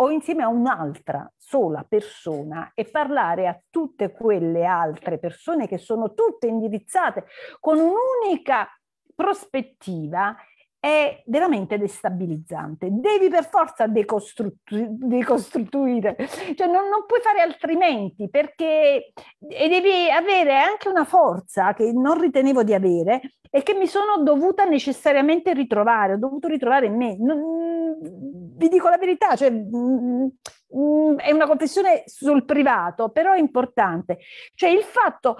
o insieme a un'altra sola persona e parlare a tutte quelle altre persone che sono tutte indirizzate con un'unica prospettiva è veramente destabilizzante. Devi per forza decostruire, Cioè non, non, puoi fare altrimenti perché e devi avere anche una forza che non ritenevo di avere e che mi sono dovuta necessariamente ritrovare, ho dovuto ritrovare in me. Non, vi dico la verità, cioè, mm, mm, è una confessione sul privato, però è importante. Cioè il fatto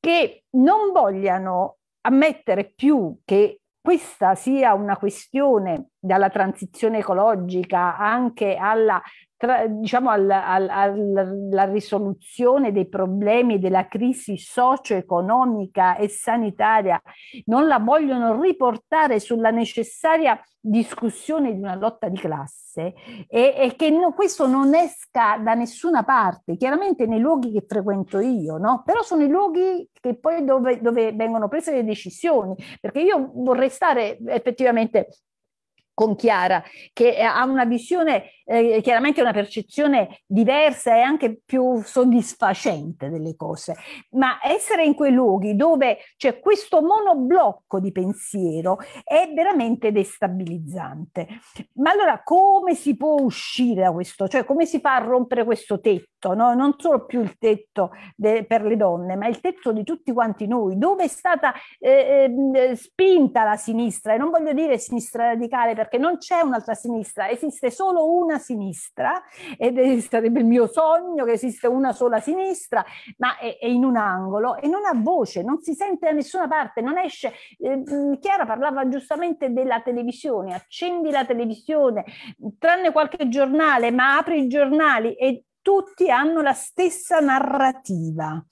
che non vogliano ammettere più che questa sia una questione dalla transizione ecologica anche alla tra, diciamo, al, al, alla risoluzione dei problemi della crisi socio-economica e sanitaria, non la vogliono riportare sulla necessaria discussione di una lotta di classe e, e che no, questo non esca da nessuna parte, chiaramente nei luoghi che frequento io, no? però sono i luoghi che poi dove, dove vengono prese le decisioni, perché io vorrei stare effettivamente con Chiara, che ha una visione eh, chiaramente una percezione diversa e anche più soddisfacente delle cose, ma essere in quei luoghi dove c'è questo monoblocco di pensiero è veramente destabilizzante. Ma allora come si può uscire da questo? Cioè come si fa a rompere questo tetto? No? Non solo più il tetto de- per le donne, ma il tetto di tutti quanti noi. Dove è stata eh, ehm, spinta la sinistra? E non voglio dire sinistra radicale perché non c'è un'altra sinistra, esiste solo una sinistra ed è, sarebbe il mio sogno che esista una sola sinistra, ma è, è, in un angolo e non ha voce, non si sente da nessuna parte, non esce. Eh, mm, Chiara parlava giustamente della televisione, accendi la televisione, tranne qualche giornale, ma apri i giornali e tutti hanno la stessa narrativa.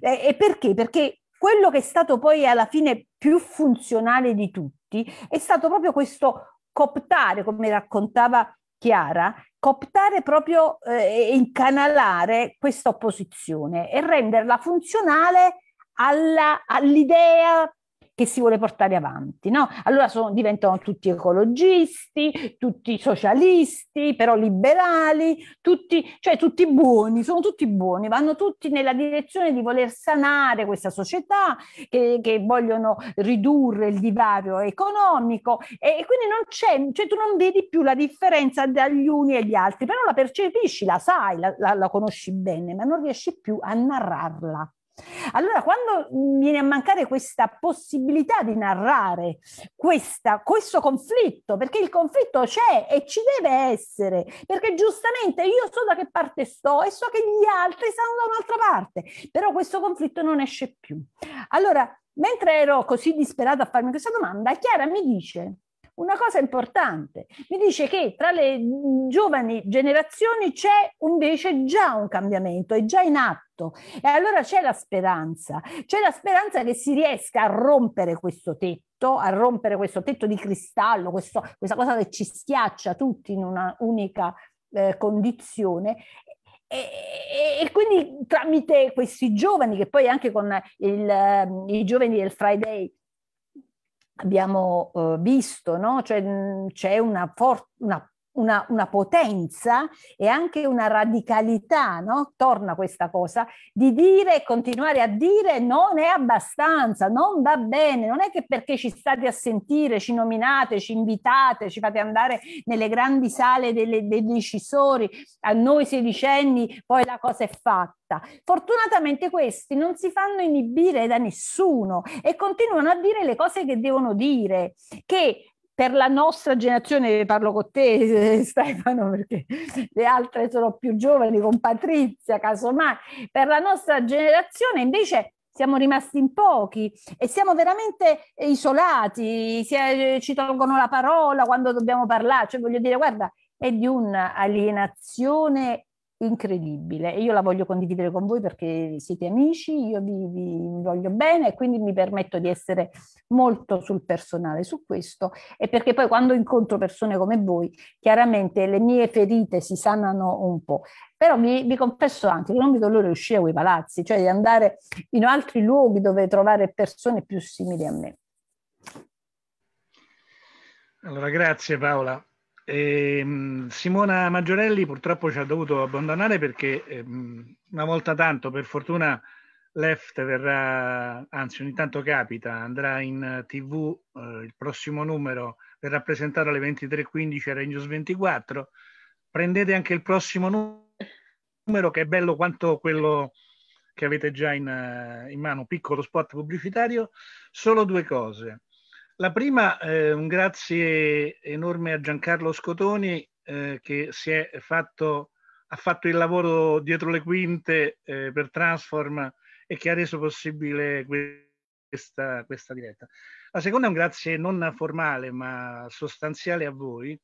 Eh, e perché? Perché quello che è stato poi alla fine più funzionale di tutti è stato proprio questo cooptare, come raccontava chiara, cooptare proprio eh, e eh, incanalare questa opposizione e renderla funzionale alla, all'idea che si vuole portare avanti. No? Allora sono, diventano tutti ecologisti, tutti socialisti, però liberali, tutti, cioè tutti buoni, sono tutti buoni, vanno tutti nella direzione di voler sanare questa società, che, che vogliono ridurre il divario economico e, e quindi non c'è, cioè tu non vedi più la differenza dagli uni e gli altri, però la percepisci, la sai, la, la, la conosci bene, ma non riesci più a narrarla. Allora, quando viene a mancare questa possibilità di narrare questa, questo conflitto, perché il conflitto c'è e ci deve essere, perché giustamente io so da che parte sto e so che gli altri stanno da un'altra parte, però questo conflitto non esce più. Allora, mentre ero così disperata a farmi questa domanda, Chiara mi dice una cosa importante. Mi dice che tra le giovani generazioni c'è invece già un cambiamento, è già in atto fatto. E allora c'è la speranza, c'è la speranza che si riesca a rompere questo tetto a rompere questo tetto di cristallo, questo, questa cosa che ci schiaccia tutti in una unica eh, condizione e, e, e, quindi tramite questi giovani, che poi anche con il, i giovani del Friday abbiamo eh, visto, no? cioè, c'è una, for- una una, una, potenza e anche una radicalità, no? torna questa cosa, di dire e continuare a dire non è abbastanza, non va bene, non è che perché ci state a sentire, ci nominate, ci invitate, ci fate andare nelle grandi sale delle, dei decisori, a noi sedicenni poi la cosa è fatta. Fortunatamente questi non si fanno inibire da nessuno e continuano a dire le cose che devono dire, che per la nostra generazione, parlo con te Stefano, perché le altre sono più giovani, con Patrizia, casomai, per la nostra generazione invece siamo rimasti in pochi e siamo veramente isolati, ci tolgono la parola quando dobbiamo parlare, cioè voglio dire, guarda, è di un'alienazione incredibile e io la voglio condividere con voi perché siete amici, io vi, vi, voglio bene e quindi mi permetto di essere molto sul personale su questo e perché poi quando incontro persone come voi chiaramente le mie ferite si sanano un po'. Però vi, vi confesso anche che non mi dolore uscire a quei palazzi, cioè di andare in altri luoghi dove trovare persone più simili a me. Allora, grazie Paola. Ehm, Simona Maggiorelli purtroppo ci ha dovuto abbandonare perché ehm, una volta tanto, per fortuna, Left verrà, anzi ogni tanto capita, andrà in tv, eh, il prossimo numero verrà presentato alle 23.15 a Regnos 24. Prendete anche il prossimo numero che è bello quanto quello che avete già in, eh, in mano, piccolo spot pubblicitario. Solo due cose. La prima, eh, un grazie enorme a Giancarlo Scotoni eh, che fatto, ha fatto il lavoro dietro le quinte eh, per Transform e che ha reso possibile questa, questa, diretta. La seconda è un grazie non formale ma sostanziale a voi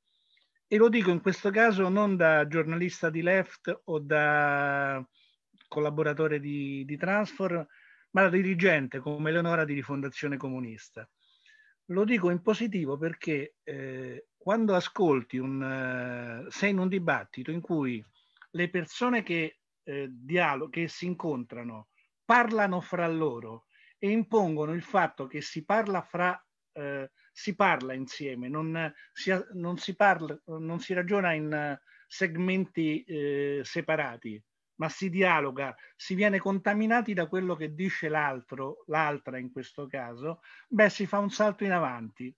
e lo dico in questo caso non da giornalista di Left o da collaboratore di, di Transform, ma da dirigente come Eleonora di Rifondazione Comunista lo dico in positivo perché eh, quando ascolti un, uh, sei in un dibattito in cui le persone che, eh, dialog- che si incontrano parlano fra loro e impongono il fatto che si parla fra eh, si parla insieme, non si, non si, parla, non si ragiona in segmenti eh, separati, ma si dialoga, si viene contaminati da quello che dice l'altro, l'altra in questo caso, beh, si fa un salto in avanti.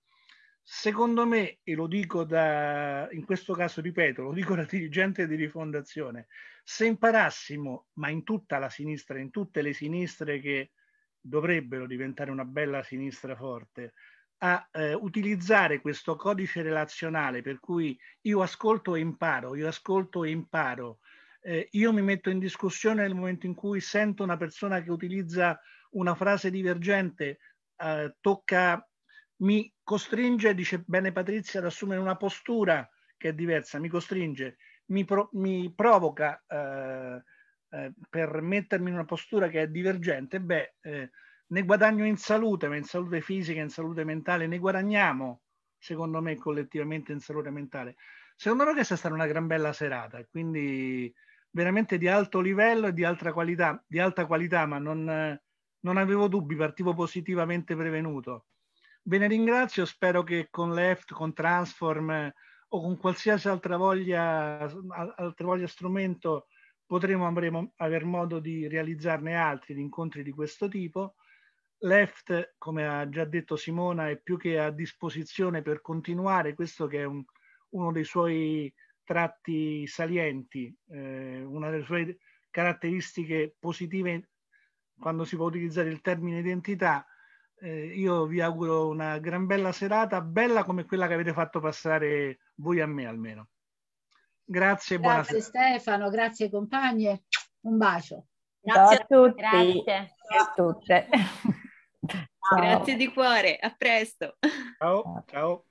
Secondo me, e lo dico da, in questo caso ripeto, lo dico da dirigente di rifondazione, se imparassimo, ma in tutta la sinistra, in tutte le sinistre che dovrebbero diventare una bella sinistra forte, a eh, utilizzare questo codice relazionale per cui io ascolto e imparo, io ascolto e imparo, eh, io mi metto in discussione nel momento in cui sento una persona che utilizza una frase divergente, eh, tocca, mi costringe, dice bene Patrizia, ad assumere una postura che è diversa, mi costringe, mi, pro, mi provoca eh, eh per mettermi in una postura che è divergente, beh, eh, ne guadagno in salute, ma in salute fisica, in salute mentale, ne guadagniamo, secondo me, collettivamente in salute mentale. Secondo me questa è stata una gran bella serata, quindi veramente di alto livello e di, qualità, di alta qualità, ma non, non avevo dubbi, partivo positivamente prevenuto. Ve ne ringrazio, spero che con Left, con Transform eh, o con qualsiasi altra voglia, altra voglia strumento potremo avremo, aver modo di realizzarne altri, di incontri di questo tipo. Left, come ha già detto Simona, è più che a disposizione per continuare, questo che è un, uno dei suoi tratti salienti, eh, una delle sue caratteristiche positive quando si può utilizzare il termine identità. Eh, io vi auguro una gran bella serata, bella come quella che avete fatto passare voi a me almeno. Grazie, grazie buonasera. Stefano, grazie compagne, un bacio. Grazie a tutti. Grazie. a tutte. Grazie di cuore, a presto. Ciao, ciao.